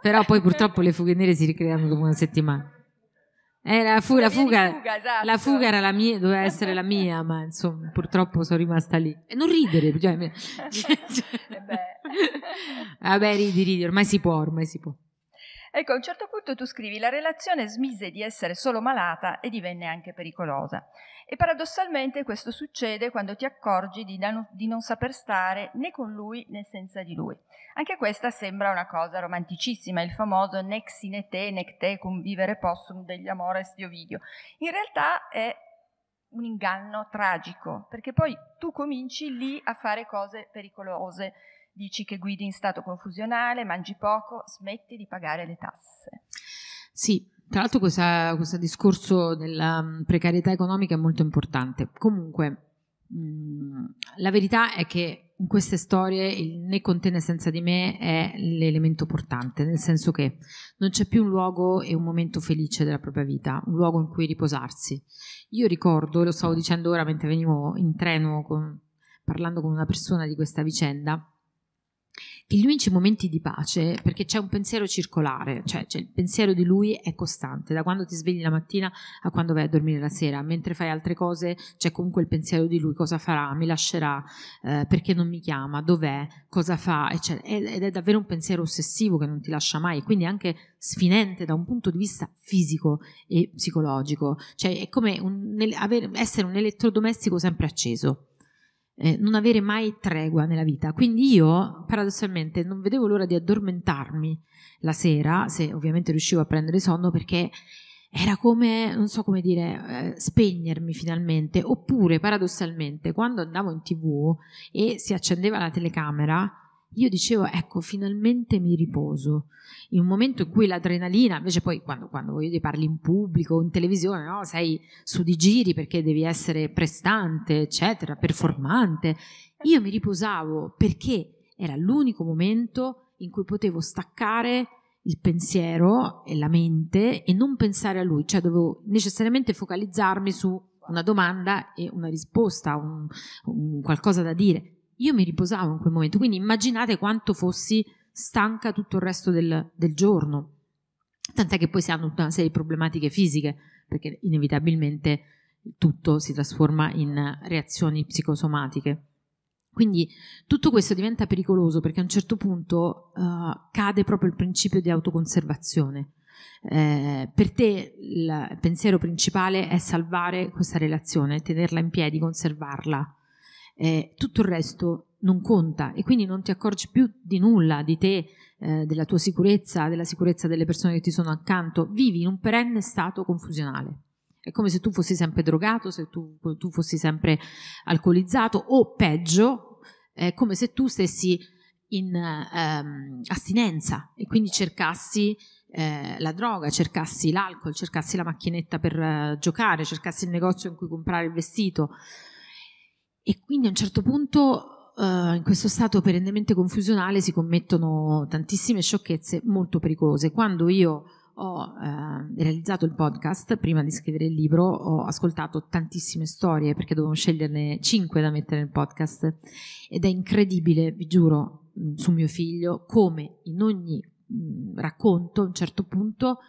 Però poi purtroppo le fughe nere si ricreano dopo una settimana. Era, eh, fu, la, fuga, fuga, esatto. la fuga era la mia, doveva essere la mia, ma insomma, purtroppo sono rimasta lì. E non ridere, cioè, cioè, Vabbè, ridi, ridi, ormai si può, ormai si può. Ecco, a un certo punto tu scrivi la relazione smise di essere solo malata e divenne anche pericolosa. E paradossalmente questo succede quando ti accorgi di, non, di non saper stare né con lui né senza di lui. Anche questa sembra una cosa romanticissima, il famoso nec sine te, nec te convivere possum degli amores di Ovidio. In realtà è un inganno tragico, perché poi tu cominci lì a fare cose pericolose, dici che guidi in stato confusionale, mangi poco, smetti di pagare le tasse. Sì, tra l'altro questa, questo discorso della mm, precarietà economica è molto importante. Comunque, mh, mm, la verità è che in queste storie il né con te né senza di me è l'elemento portante, nel senso che non c'è più un luogo e un momento felice della propria vita, un luogo in cui riposarsi. Io ricordo, lo stavo dicendo ora mentre venivo in treno con, parlando con una persona di questa vicenda, gli unici momenti di pace perché c'è un pensiero circolare, cioè, cioè, il pensiero di lui è costante, da quando ti svegli la mattina a quando vai a dormire la sera, mentre fai altre cose c'è comunque il pensiero di lui, cosa farà, mi lascerà, eh, perché non mi chiama, dov'è, cosa fa, eccetera. Ed è davvero un pensiero ossessivo che non ti lascia mai, quindi anche sfinente da un punto di vista fisico e psicologico, cioè è come un, essere un elettrodomestico sempre acceso eh, non avere mai tregua nella vita. Quindi io paradossalmente non vedevo l'ora di addormentarmi la sera, se ovviamente riuscivo a prendere sonno, perché era come, non so come dire, eh, spegnermi finalmente. Oppure paradossalmente, quando andavo in tv e si accendeva la telecamera, io dicevo ecco finalmente mi riposo in un momento in cui l'adrenalina invece poi quando, quando io parli in pubblico o in televisione no? sei su di giri perché devi essere prestante eccetera performante io mi riposavo perché era l'unico momento in cui potevo staccare il pensiero e la mente e non pensare a lui cioè dovevo necessariamente focalizzarmi su una domanda e una risposta un, un qualcosa da dire io mi riposavo in quel momento, quindi immaginate quanto fossi stanca tutto il resto del, del giorno. Tant'è che poi si hanno tutta una serie di problematiche fisiche, perché inevitabilmente tutto si trasforma in reazioni psicosomatiche. Quindi tutto questo diventa pericoloso perché a un certo punto uh, cade proprio il principio di autoconservazione. Eh, per te il pensiero principale è salvare questa relazione, tenerla in piedi, conservarla eh, tutto il resto non conta e quindi non ti accorgi più di nulla, di te, eh, della tua sicurezza, della sicurezza delle persone che ti sono accanto, vivi in un perenne stato confusionale. È come se tu fossi sempre drogato, se tu, tu fossi sempre alcolizzato o peggio, è come se tu stessi in ehm, astinenza e quindi cercassi eh, la droga, cercassi l'alcol, cercassi la macchinetta per eh, giocare, cercassi il negozio in cui comprare il vestito e quindi a un certo punto eh, in questo stato perennemente confusionale si commettono tantissime sciocchezze molto pericolose. Quando io ho eh, realizzato il podcast, prima di scrivere il libro, ho ascoltato tantissime storie perché dovevo sceglierne 5 da mettere nel podcast ed è incredibile, vi giuro, mm, su mio figlio, come in ogni mh, mm, racconto a un certo punto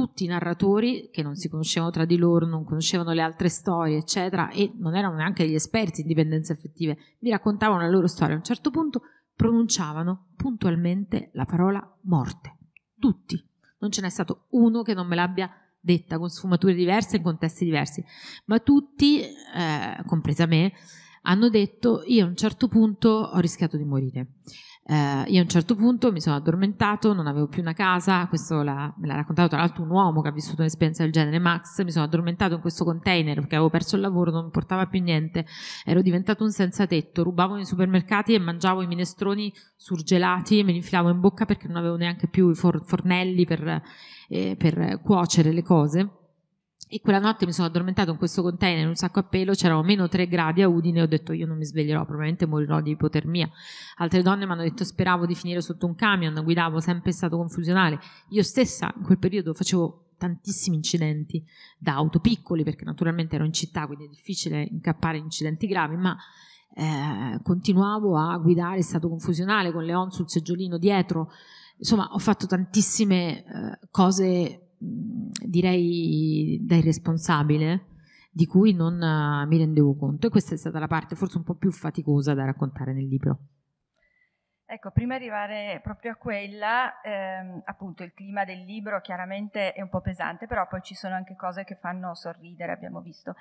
tutti i narratori che non si conoscevano tra di loro, non conoscevano le altre storie, eccetera, e non erano neanche gli esperti in dipendenze affettive, mi raccontavano la loro storia. A un certo punto pronunciavano puntualmente la parola morte. Tutti. Non ce n'è stato uno che non me l'abbia detta con sfumature diverse, in contesti diversi, ma tutti, eh, compresa me, hanno detto io a un certo punto ho rischiato di morire. Eh, io a un certo punto mi sono addormentato, non avevo più una casa, questo la, me l'ha raccontato tra l'altro un uomo che ha vissuto un'esperienza del genere, Max, mi sono addormentato in questo container perché avevo perso il lavoro, non mi portava più niente, ero diventato un senza tetto, rubavo nei supermercati e mangiavo i minestroni surgelati e me li infilavo in bocca perché non avevo neanche più i for- fornelli per, eh, per cuocere le cose e quella notte mi sono addormentato in questo container, in un sacco a pelo, c'erano meno 3 gradi a Udine, ho detto io non mi sveglierò, probabilmente morirò di ipotermia. Altre donne mi hanno detto speravo di finire sotto un camion, guidavo sempre stato confusionale. Io stessa in quel periodo facevo tantissimi incidenti da auto piccoli, perché naturalmente ero in città, quindi è difficile incappare in incidenti gravi, ma eh, continuavo a guidare stato confusionale con Leon sul seggiolino dietro. Insomma, ho fatto tantissime eh, cose direi da irresponsabile di cui non eh, mi rendevo conto e questa è stata la parte forse un po' più faticosa da raccontare nel libro. Ecco, prima di arrivare proprio a quella, ehm, appunto il clima del libro chiaramente è un po' pesante, però poi ci sono anche cose che fanno sorridere, abbiamo visto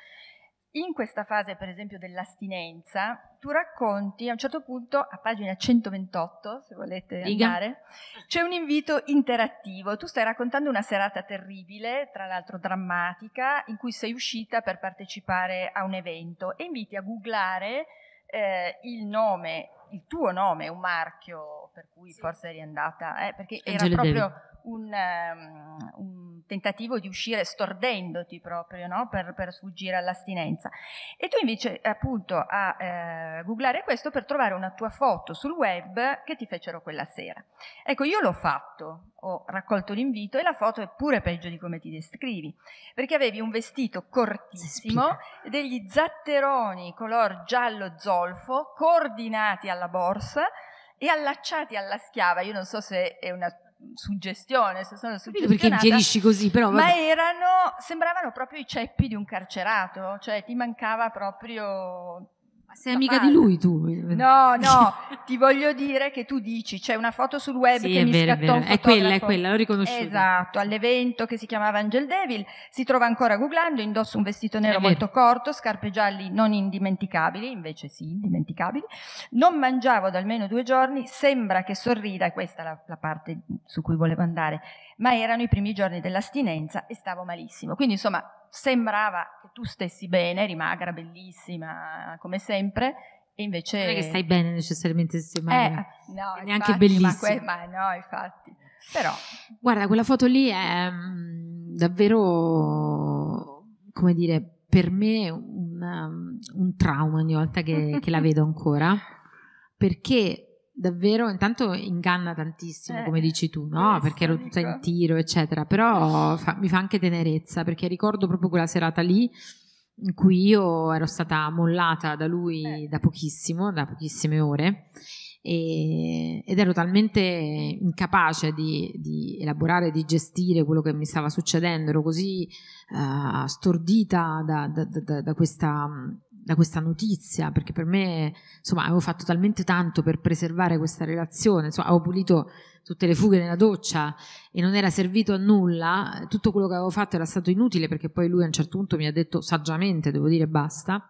in questa fase, per esempio, dell'astinenza, tu racconti a un certo punto, a pagina 128, se volete Diga. andare, c'è un invito interattivo. Tu stai raccontando una serata terribile, tra l'altro drammatica, in cui sei uscita per partecipare a un evento e inviti a googlare eh, il nome, il tuo nome, un marchio, per cui sì. forse eri andata, eh, perché Angela era proprio David. un, um, un tentativo di uscire stordendoti proprio no? per, per, sfuggire all'astinenza. E tu invece appunto a eh, googlare questo per trovare una tua foto sul web che ti fecero quella sera. Ecco, io l'ho fatto, ho raccolto l'invito e la foto è pure peggio di come ti descrivi, perché avevi un vestito cortissimo, degli zatteroni color giallo zolfo, coordinati alla borsa e allacciati alla schiava, io non so se è una suggestione, se sono perché infierisci così, però vabbè. ma erano sembravano proprio i ceppi di un carcerato, cioè ti mancava proprio sei amica di lui tu. No, no, ti voglio dire che tu dici, c'è una foto sul web sì, che è mi vero, scattò è, vero. è quella, è quella, l'ho riconosciuta. Esatto, all'evento che si chiamava Angel Devil, si trova ancora googlando, indosso un vestito nero molto corto, scarpe gialli non indimenticabili, invece sì, indimenticabili. Non mangiavo da almeno due giorni, sembra che sorrida, questa è la, la parte su cui volevo andare, ma erano i primi giorni dell'astinenza e stavo malissimo. Quindi insomma sembrava che tu stessi bene, rimagra, bellissima come sempre, e invece... Non è che stai bene necessariamente se sei eh, magra, eh, no, è neanche infatti, bellissima. Ma, que- ma no, infatti. Però... Guarda, quella foto lì è mm, davvero, come dire, per me un, mm, un trauma ogni volta che, che la vedo ancora, perché davvero intanto inganna tantissimo eh, come dici tu no? Eh, perché ero tutta in tiro eccetera però fa, mi fa anche tenerezza perché ricordo proprio quella serata lì in cui io ero stata mollata da lui eh. da pochissimo da pochissime ore e, ed ero talmente incapace di, di, elaborare, di gestire quello che mi stava succedendo, ero così uh, stordita da, da, da, da questa mm, da questa notizia, perché per me, insomma, avevo fatto talmente tanto per preservare questa relazione, insomma, avevo pulito tutte le fughe nella doccia e non era servito a nulla, tutto quello che avevo fatto era stato inutile perché poi lui a un certo punto mi ha detto saggiamente, devo dire basta,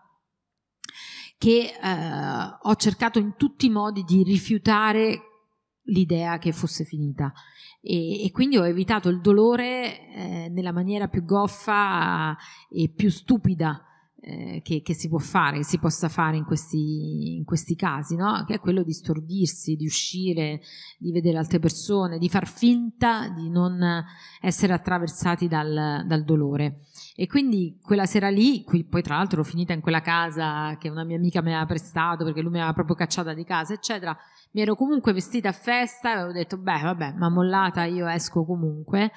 che eh, ho cercato in tutti i modi di rifiutare l'idea che fosse finita e, e, quindi ho evitato il dolore eh, nella maniera più goffa e più stupida eh, che, che, si può fare, che si possa fare in questi, in questi casi, no? che è quello di stordirsi, di uscire, di vedere altre persone, di far finta di non essere attraversati dal, dal dolore. E quindi quella sera lì, qui poi tra l'altro l'ho finita in quella casa che una mia amica mi aveva prestato perché lui mi aveva proprio cacciata di casa, eccetera, mi ero comunque vestita a festa e avevo detto, beh, vabbè, ma mollata io esco comunque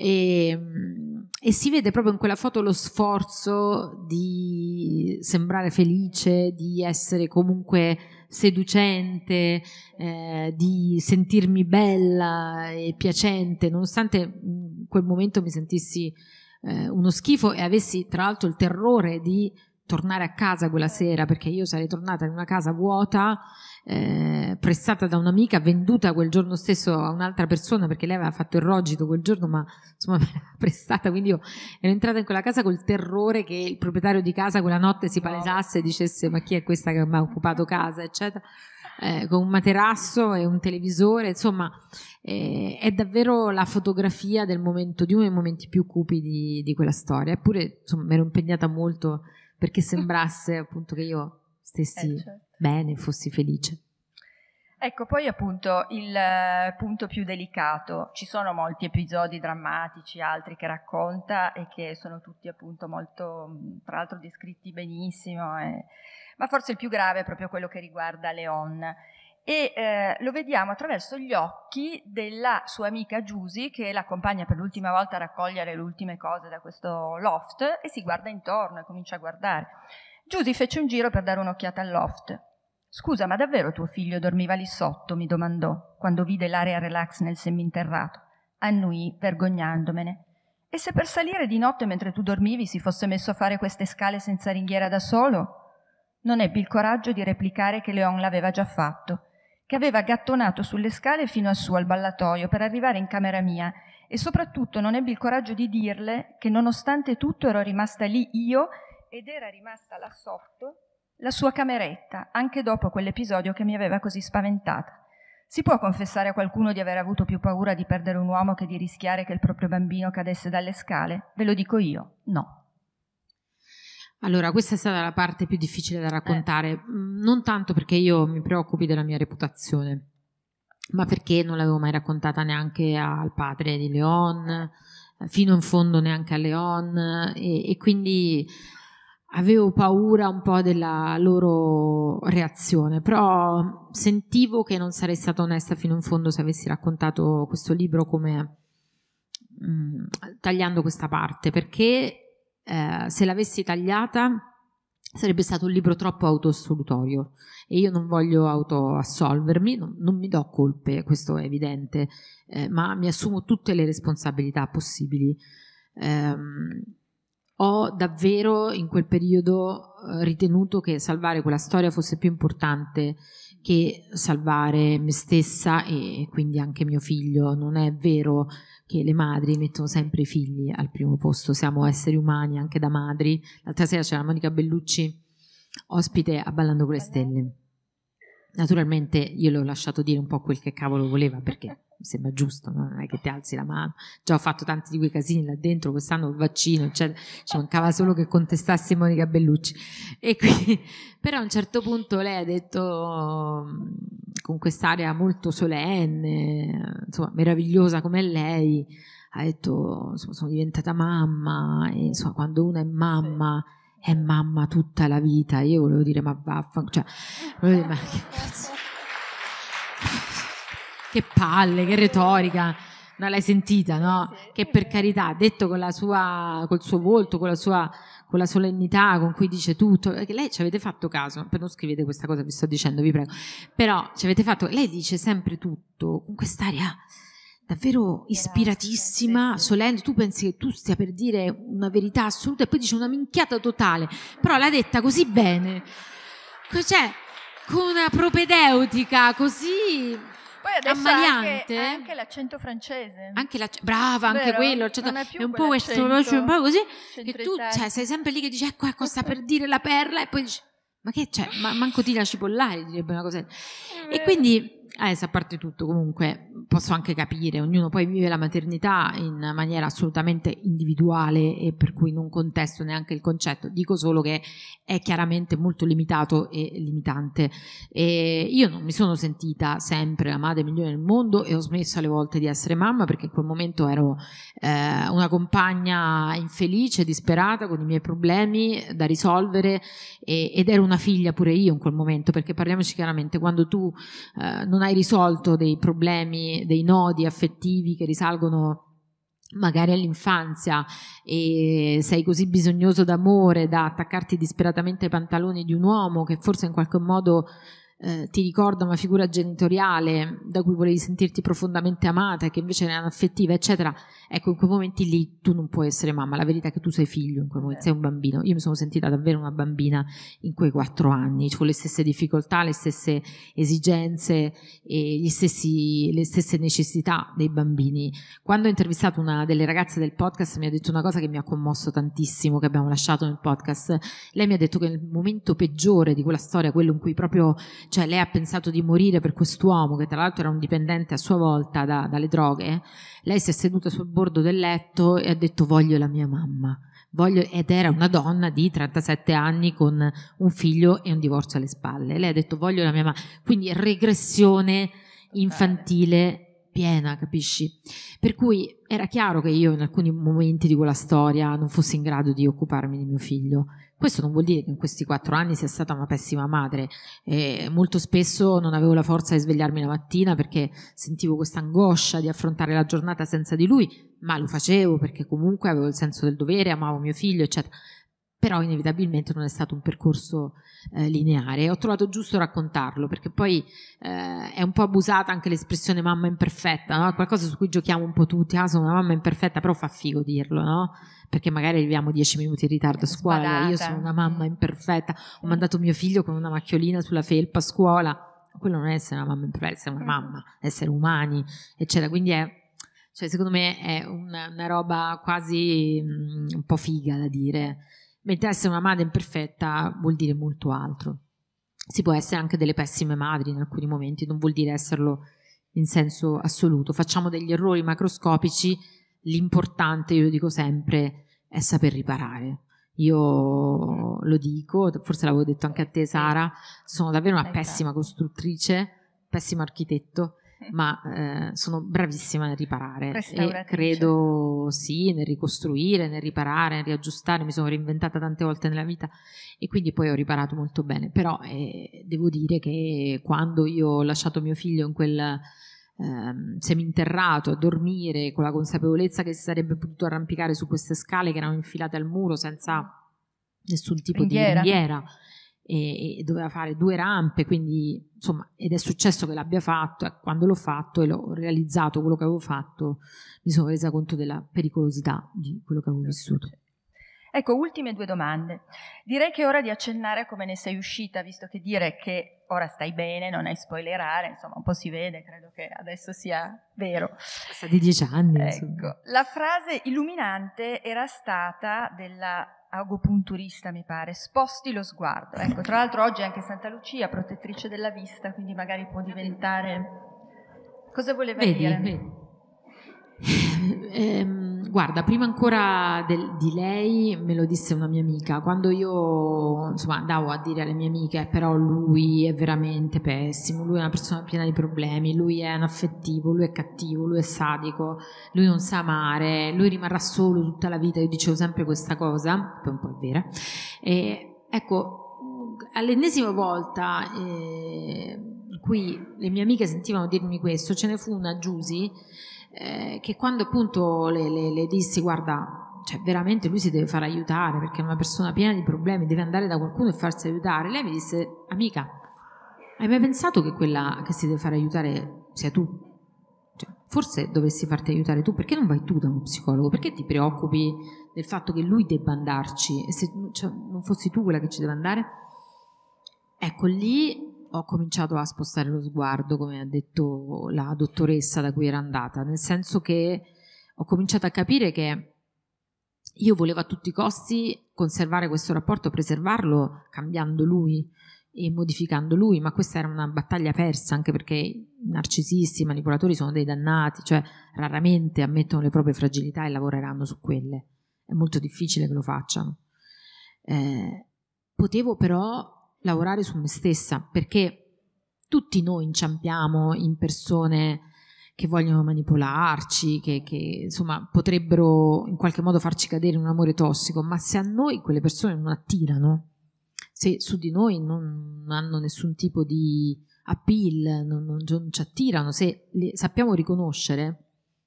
e, mm, e si vede proprio in quella foto lo sforzo di sembrare felice, di essere comunque seducente, eh, di sentirmi bella e piacente, nonostante in mm, quel momento mi sentissi eh, uno schifo e avessi tra l'altro il terrore di tornare a casa quella sera perché io sarei tornata in una casa vuota, eh, pressata da un'amica, venduta quel giorno stesso a un'altra persona perché lei aveva fatto il rogito quel giorno, ma insomma prestata, quindi io ero entrata in quella casa col terrore che il proprietario di casa quella notte si palesasse e dicesse ma chi è questa che mi ha occupato casa, eccetera. Eh, con un materasso e un televisore, insomma, eh, è davvero la fotografia del momento, di uno dei momenti più cupi di, di quella storia. Eppure, insomma, mi ero impegnata molto perché sembrasse appunto che io stessi eh, certo. bene, fossi felice. Ecco, poi appunto il eh, punto più delicato, ci sono molti episodi drammatici, altri che racconta e che sono tutti appunto molto, tra l'altro descritti benissimo, eh. ma forse il più grave è proprio quello che riguarda Leon e eh, lo vediamo attraverso gli occhi della sua amica Giusy che l'accompagna per l'ultima volta a raccogliere le ultime cose da questo loft e si guarda intorno e comincia a guardare. Giusy fece un giro per dare un'occhiata al loft. Scusa, ma davvero tuo figlio dormiva lì sotto? mi domandò, quando vide l'area relax nel seminterrato. Annui, vergognandomene. E se per salire di notte mentre tu dormivi si fosse messo a fare queste scale senza ringhiera da solo? Non ebbi il coraggio di replicare che Leon l'aveva già fatto che aveva gattonato sulle scale fino a su al ballatoio per arrivare in camera mia e soprattutto non ebbi il coraggio di dirle che nonostante tutto ero rimasta lì io ed era rimasta là sotto la sua cameretta, anche dopo quell'episodio che mi aveva così spaventata. Si può confessare a qualcuno di aver avuto più paura di perdere un uomo che di rischiare che il proprio bambino cadesse dalle scale? Ve lo dico io, no. Allora, questa è stata la parte più difficile da eh. raccontare, eh. non tanto perché io mi preoccupi della mia reputazione, ma perché non l'avevo mai raccontata neanche al padre di Leon, fino in fondo neanche a Leon, e, e quindi avevo paura un po' della loro reazione, però sentivo che non sarei stata onesta fino in fondo se avessi raccontato questo libro come mh, mm, tagliando questa parte, perché eh, se l'avessi tagliata sarebbe stato un libro troppo autoassolutorio e io non voglio autoassolvermi, non, non mi do colpe, questo è evidente, eh, ma mi assumo tutte le responsabilità possibili. Eh, ho davvero in quel periodo eh, ritenuto che salvare quella storia fosse più importante che salvare me stessa e quindi anche mio figlio. Non è vero che le madri mettono sempre i figli al primo posto, siamo esseri umani anche da madri. L'altra sera c'era Monica Bellucci, ospite a Ballando con le Stelle. Naturalmente io le ho lasciato dire un po' quel che cavolo voleva perché mi sembra giusto, non è che ti alzi la mano, già ho fatto tanti di quei casini là dentro, quest'anno il vaccino, eccetera. ci mancava solo che contestassi Monica Bellucci. E quindi, però a un certo punto lei ha detto mm, con quest'area molto solenne, insomma meravigliosa come lei, ha detto insomma, sono diventata mamma, e, insomma quando una è mamma... È mamma tutta la vita, io volevo dire, ma vaffanculo, cioè, volevo dire, ma che cazzo. Che palle, che retorica. Non l'hai sentita, no? Che per carità, detto con la sua, col suo volto, con la sua con la solennità con cui dice tutto. Eh, lei ci avete fatto caso, non scrivete questa cosa, vi sto dicendo, vi prego. Però ci avete fatto, lei dice sempre tutto con quest'aria davvero ispiratissima, solenne. Tu pensi che tu stia per dire una verità assoluta e poi dice una minchiata totale, però l'ha detta così bene. Cioè, con una propedeutica così poi adesso anche, anche, l'accento francese. Anche la, brava, Vero? anche quello. è, è, un po' questo, un po' così. Che tu cioè, sei sempre lì che dici, ecco, ecco, sta per dire la perla, e poi dici, ma che c'è? Cioè, ma, manco ti la cipollari, direbbe una cosa. E eh. quindi adesso ah, a parte tutto comunque posso anche capire, ognuno poi vive la maternità in maniera assolutamente individuale e per cui non contesto neanche il concetto, dico solo che è chiaramente molto limitato e limitante. E io non mi sono sentita sempre la madre migliore del mondo e ho smesso alle volte di essere mamma perché in quel momento ero eh, una compagna infelice, disperata, con i miei problemi da risolvere e, ed ero una figlia pure io in quel momento perché parliamoci chiaramente, quando tu eh, non non hai risolto dei problemi, dei nodi affettivi che risalgono magari all'infanzia e sei così bisognoso d'amore da attaccarti disperatamente ai pantaloni di un uomo che forse in qualche modo eh, ti ricorda una figura genitoriale da cui volevi sentirti profondamente amata, che invece era affettiva, eccetera, ecco, in quei momenti lì tu non puoi essere mamma, la verità è che tu sei figlio in quei momenti, sei un bambino. Io mi sono sentita davvero una bambina in quei quattro anni, con le stesse difficoltà, le stesse esigenze e stessi, le stesse necessità dei bambini. Quando ho intervistato una delle ragazze del podcast mi ha detto una cosa che mi ha commosso tantissimo, che abbiamo lasciato nel podcast, lei mi ha detto che nel momento peggiore di quella storia, quello in cui proprio cioè lei ha pensato di morire per quest'uomo che tra l'altro era un dipendente a sua volta da, dalle droghe, lei si è seduta sul bordo del letto e ha detto voglio la mia mamma, voglio... ed era una donna di 37 anni con un figlio e un divorzio alle spalle, lei ha detto voglio la mia mamma, quindi regressione infantile piena, capisci? Per cui era chiaro che io in alcuni momenti di quella storia non fossi in grado di occuparmi di mio figlio, questo non vuol dire che in questi quattro anni sia stata una pessima madre. Eh, molto spesso non avevo la forza di svegliarmi la mattina perché sentivo questa angoscia di affrontare la giornata senza di lui, ma lo facevo perché comunque avevo il senso del dovere, amavo mio figlio, eccetera però inevitabilmente non è stato un percorso eh, lineare. Ho trovato giusto raccontarlo perché poi eh, è un po' abusata anche l'espressione mamma imperfetta, no? qualcosa su cui giochiamo un po' tutti, ah sono una mamma imperfetta, però fa figo dirlo, no? perché magari arriviamo dieci minuti in ritardo a scuola, Spadata. io sono una mamma mm. imperfetta, ho mm. mandato mio figlio con una macchiolina sulla felpa a scuola, quello non è essere una mamma imperfetta, essere una mm. mamma, essere umani, eccetera, quindi è cioè secondo me è una, una roba quasi mh, un po' figa da dire mentre essere una madre imperfetta vuol dire molto altro. Si può essere anche delle pessime madri in alcuni momenti, non vuol dire esserlo in senso assoluto. Facciamo degli errori macroscopici, l'importante, io lo dico sempre, è saper riparare. Io lo dico, forse l'avevo detto anche a te Sara, sono davvero una pessima costruttrice, pessimo architetto, ma eh, sono bravissima nel riparare e credo sì, nel ricostruire, nel riparare, nel riaggiustare, mi sono reinventata tante volte nella vita e quindi poi ho riparato molto bene, però eh, devo dire che quando io ho lasciato mio figlio in quel eh, seminterrato a dormire con la consapevolezza che si sarebbe potuto arrampicare su queste scale che erano infilate al muro senza nessun tipo ringhiera. di ringhiera e, e doveva fare due rampe, quindi insomma, ed è successo che l'abbia fatto, e quando l'ho fatto e l'ho realizzato quello che avevo fatto, mi sono resa conto della pericolosità di quello che avevo certo, vissuto. Certo. Ecco, ultime due domande. Direi che è ora di accennare come ne sei uscita, visto che dire che ora stai bene, non hai spoilerare, insomma un po' si vede, credo che adesso sia vero. Passati dieci anni. Ecco, insomma. la frase illuminante era stata della agopunturista, mi pare, sposti lo sguardo. Ecco, tra l'altro oggi è anche Santa Lucia, protettrice della vista, quindi magari può diventare... Cosa voleva vedi, dire? Vedi. Eh, ehm guarda, prima ancora del, di lei me lo disse una mia amica, quando io insomma, andavo a dire alle mie amiche però lui è veramente pessimo, lui è una persona piena di problemi, lui è anaffettivo, lui è cattivo, lui è sadico, lui non sa amare, lui rimarrà solo tutta la vita, io dicevo sempre questa cosa, poi un po' è vera, e ecco, all'ennesima volta eh, in cui le mie amiche sentivano dirmi questo, ce ne fu una Giusy eh, che quando appunto le, le, le dissi guarda, cioè veramente lui si deve far aiutare perché è una persona piena di problemi, deve andare da qualcuno e farsi aiutare, lei mi disse amica, hai mai pensato che quella che si deve far aiutare sia tu? Cioè, forse dovresti farti aiutare tu, perché non vai tu da uno psicologo? Perché ti preoccupi del fatto che lui debba andarci e se cioè, non fossi tu quella che ci deve andare? Ecco, lì ho cominciato a spostare lo sguardo, come ha detto la dottoressa da cui era andata, nel senso che ho cominciato a capire che io volevo a tutti i costi conservare questo rapporto, preservarlo cambiando lui e modificando lui, ma questa era una battaglia persa anche perché i narcisisti, i manipolatori sono dei dannati, cioè raramente ammettono le proprie fragilità e lavoreranno su quelle. È molto difficile che lo facciano. Eh, potevo però lavorare su me stessa, perché tutti noi inciampiamo in persone che vogliono manipolarci, che, che, insomma potrebbero in qualche modo farci cadere in un amore tossico, ma se a noi quelle persone non attirano, se su di noi non hanno nessun tipo di appeal, non, non, non ci attirano, se le sappiamo riconoscere,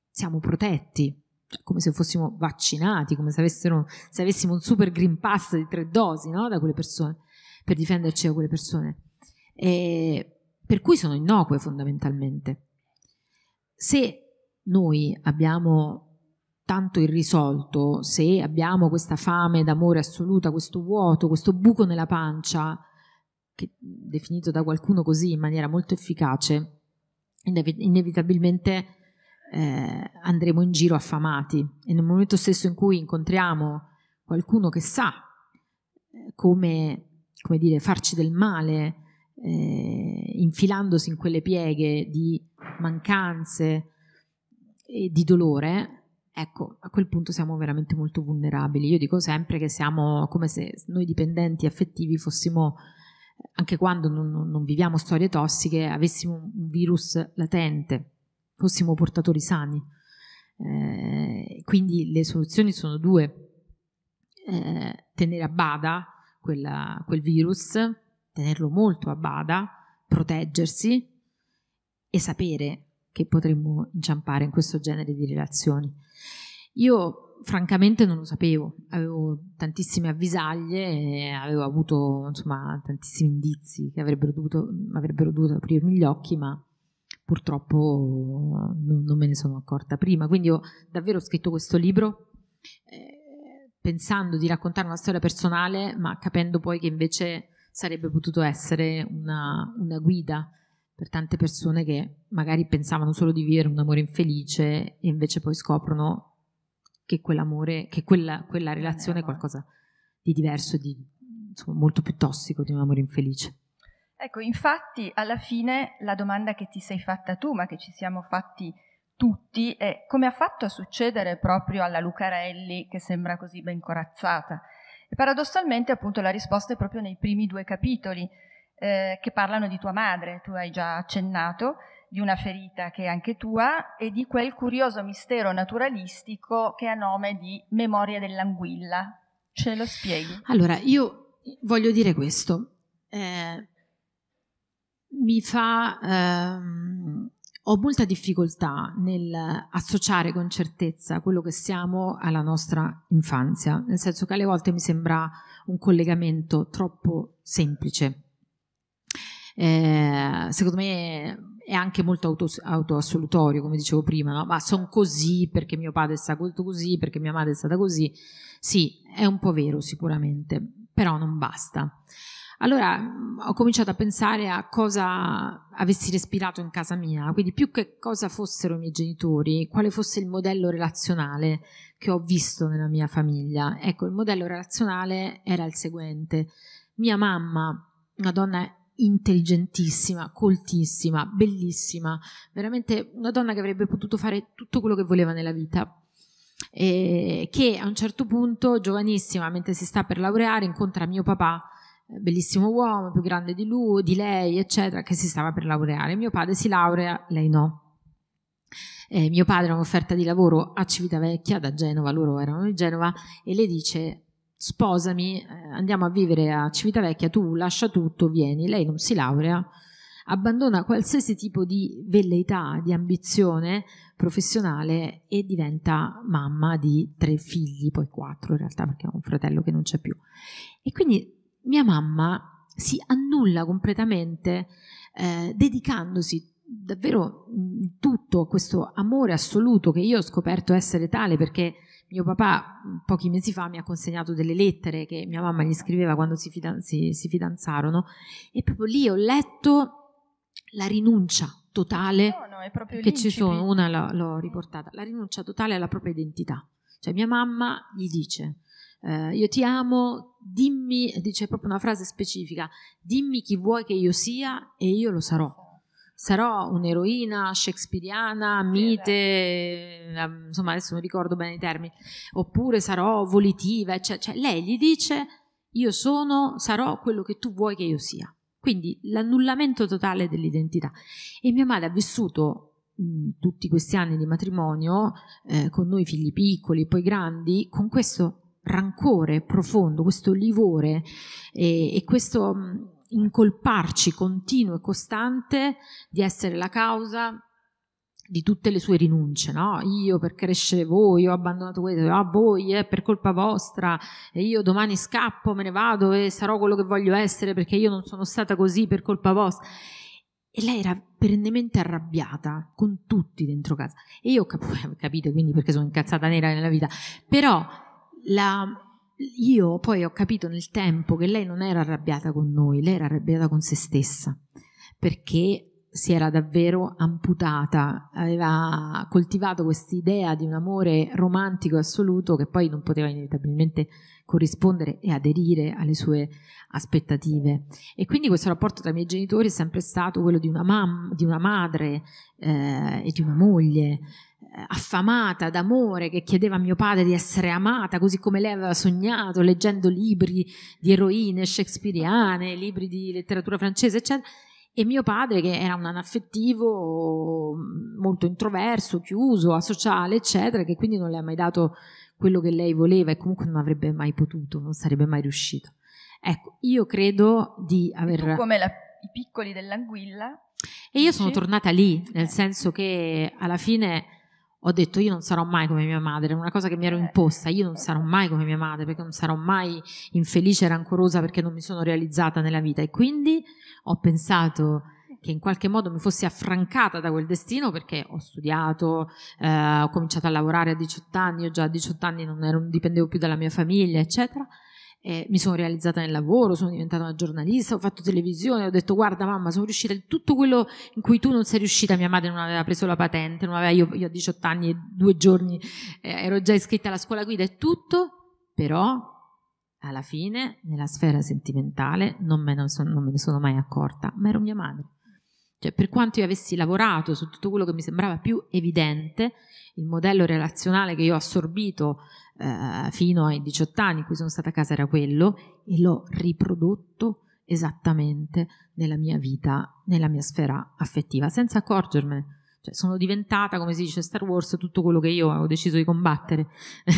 siamo protetti, cioè come se fossimo vaccinati, come se, se avessimo un super green pass di tre dosi no? da quelle persone per difenderci da quelle persone. E per cui sono innocue fondamentalmente. Se noi abbiamo tanto irrisolto, se abbiamo questa fame d'amore assoluta, questo vuoto, questo buco nella pancia, che, definito da qualcuno così in maniera molto efficace, inevitabilmente eh, andremo in giro affamati e nel momento stesso in cui incontriamo qualcuno che sa eh, come come dire, farci del male, eh, infilandosi in quelle pieghe di mancanze e di dolore, ecco, a quel punto siamo veramente molto vulnerabili. Io dico sempre che siamo come se noi dipendenti affettivi fossimo, anche quando non, non viviamo storie tossiche, avessimo un virus latente, fossimo portatori sani. Eh, quindi le soluzioni sono due. Eh, tenere a bada quella, quel virus, tenerlo molto a bada, proteggersi e sapere che potremmo inciampare in questo genere di relazioni. Io francamente non lo sapevo, avevo tantissime avvisaglie, avevo avuto insomma, tantissimi indizi che avrebbero dovuto, avrebbero dovuto, aprirmi gli occhi, ma purtroppo non, non me ne sono accorta prima. Quindi ho davvero scritto questo libro eh, pensando di raccontare una storia personale, ma capendo poi che invece sarebbe potuto essere una, una guida per tante persone che magari pensavano solo di vivere un amore infelice e invece poi scoprono che quell'amore, che quella, quella relazione è eh, qualcosa di diverso, di, insomma, molto più tossico di un amore infelice. Ecco, infatti alla fine la domanda che ti sei fatta tu, ma che ci siamo fatti tutti e come ha fatto a succedere proprio alla Lucarelli che sembra così ben corazzata. E paradossalmente appunto la risposta è proprio nei primi due capitoli eh, che parlano di tua madre, tu hai già accennato, di una ferita che è anche tua e di quel curioso mistero naturalistico che ha nome di memoria dell'anguilla. Ce lo spieghi? Allora, io voglio dire questo. Eh, mi fa... Ehm ho molta difficoltà nel associare con certezza quello che siamo alla nostra infanzia, nel senso che alle volte mi sembra un collegamento troppo semplice. Eh, secondo me è anche molto auto, autoassolutorio, come dicevo prima, no? ma sono così perché mio padre è stato così, perché mia madre è stata così. Sì, è un po' vero sicuramente, però non basta. Allora mm, ho cominciato a pensare a cosa avessi respirato in casa mia, quindi più che cosa fossero i miei genitori, quale fosse il modello relazionale che ho visto nella mia famiglia. Ecco, il modello relazionale era il seguente. Mia mamma, una donna intelligentissima, coltissima, bellissima, veramente una donna che avrebbe potuto fare tutto quello che voleva nella vita, E che a un certo punto, giovanissima, mentre si sta per laureare, incontra mio papà bellissimo uomo, più grande di lui, di lei, eccetera, che si stava per laureare. Mio padre si laurea, lei no. Eh, mio padre ha un'offerta di lavoro a Civitavecchia, da Genova, loro erano di Genova, e le dice sposami, eh, andiamo a vivere a Civitavecchia, tu lascia tutto, vieni. Lei non si laurea, abbandona qualsiasi tipo di velleità, di ambizione professionale e diventa mamma di tre figli, poi quattro in realtà perché ha un fratello che non c'è più. E quindi mia mamma si annulla completamente eh, dedicandosi davvero tutto a questo amore assoluto che io ho scoperto essere tale perché mio papà pochi mesi fa mi ha consegnato delle lettere che mia mamma gli scriveva quando si, fidan- si, si fidanzarono e proprio lì ho letto la rinuncia totale no, no, che l'incipit. ci sono, una l'ho, l'ho riportata, la rinuncia totale alla propria identità. Cioè mia mamma gli dice eh, io ti amo, dimmi, dice proprio una frase specifica, dimmi chi vuoi che io sia e io lo sarò. Sarò un'eroina shakespeariana, mite, eh, insomma adesso non ricordo bene i termini, oppure sarò volitiva, cioè, cioè lei gli dice io sono, sarò quello che tu vuoi che io sia. Quindi l'annullamento totale dell'identità. E mia madre ha vissuto mh, tutti questi anni di matrimonio eh, con noi figli piccoli, poi grandi, con questo rancore profondo, questo livore e, e questo mm, incolparci continuo e costante di essere la causa di tutte le sue rinunce, no? Io per crescere voi ho abbandonato questo, a ah, voi è eh, per colpa vostra, e io domani scappo, me ne vado e sarò quello che voglio essere perché io non sono stata così per colpa vostra. E lei era perennemente arrabbiata con tutti dentro casa. E io ho cap- capito quindi perché sono incazzata nera nella vita, però la, io poi ho capito nel tempo che lei non era arrabbiata con noi, lei era arrabbiata con se stessa, perché si era davvero amputata, aveva coltivato quest'idea di un amore romantico assoluto che poi non poteva inevitabilmente corrispondere e aderire alle sue aspettative. E quindi questo rapporto tra i miei genitori è sempre stato quello di una, mam- di una madre eh, e di una moglie eh, affamata d'amore che chiedeva a mio padre di essere amata così come lei aveva sognato leggendo libri di eroine shakespeariane, libri di letteratura francese eccetera e mio padre, che era un anaffettivo molto introverso, chiuso, asociale, eccetera, che quindi non le ha mai dato quello che lei voleva e comunque non avrebbe mai potuto, non sarebbe mai riuscito. Ecco, io credo di aver... Tu come la, i piccoli dell'anguilla? E io sono tornata lì, nel senso che alla fine ho detto io non sarò mai come mia madre, una cosa che mi ero eh. imposta, io non sarò mai come mia madre perché non sarò mai infelice e rancorosa perché non mi sono realizzata nella vita e quindi ho pensato che in qualche modo mi fossi affrancata da quel destino perché ho studiato, eh, ho cominciato a lavorare a 18 anni, io già a 18 anni non ero, dipendevo più dalla mia famiglia, eccetera eh, mi sono realizzata nel lavoro, sono diventata una giornalista, ho fatto televisione, ho detto guarda mamma sono riuscita in tutto quello in cui tu non sei riuscita, mia madre non aveva preso la patente, aveva, io, io, a 18 anni e due giorni eh, ero già iscritta alla scuola guida e tutto, però alla fine nella sfera sentimentale non me ne sono, non me ne sono mai accorta, ma ero mia madre. Cioè, per quanto io avessi lavorato su tutto quello che mi sembrava più evidente, il modello relazionale che io ho assorbito eh, fino ai 18 anni in cui sono stata a casa era quello e l'ho riprodotto esattamente nella mia vita, nella mia sfera affettiva, senza accorgermene. Cioè, sono diventata, come si dice Star Wars, tutto quello che io ho deciso di combattere.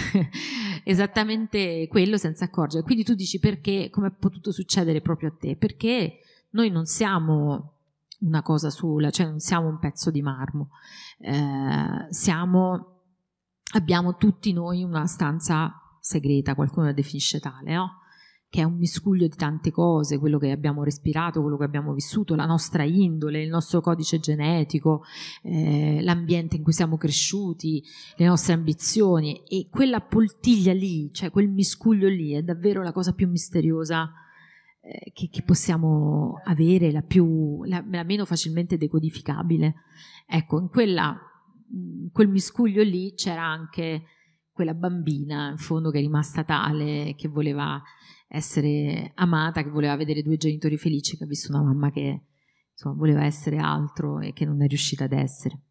esattamente quello senza accorgermene. Quindi tu dici perché, come è potuto succedere proprio a te? Perché noi non siamo una cosa sola, cioè non siamo un pezzo di marmo, eh, siamo, abbiamo tutti noi una stanza segreta, qualcuno la definisce tale, no? che è un miscuglio di tante cose, quello che abbiamo respirato, quello che abbiamo vissuto, la nostra indole, il nostro codice genetico, eh, l'ambiente in cui siamo cresciuti, le nostre ambizioni e quella poltiglia lì, cioè quel miscuglio lì è davvero la cosa più misteriosa eh, che, che, possiamo avere, la, più, la, la meno facilmente decodificabile. Ecco, in, quella, in quel miscuglio lì c'era anche quella bambina, in fondo, che è rimasta tale, che voleva essere amata, che voleva vedere due genitori felici, che ha visto una mamma che insomma, voleva essere altro e che non è riuscita ad essere.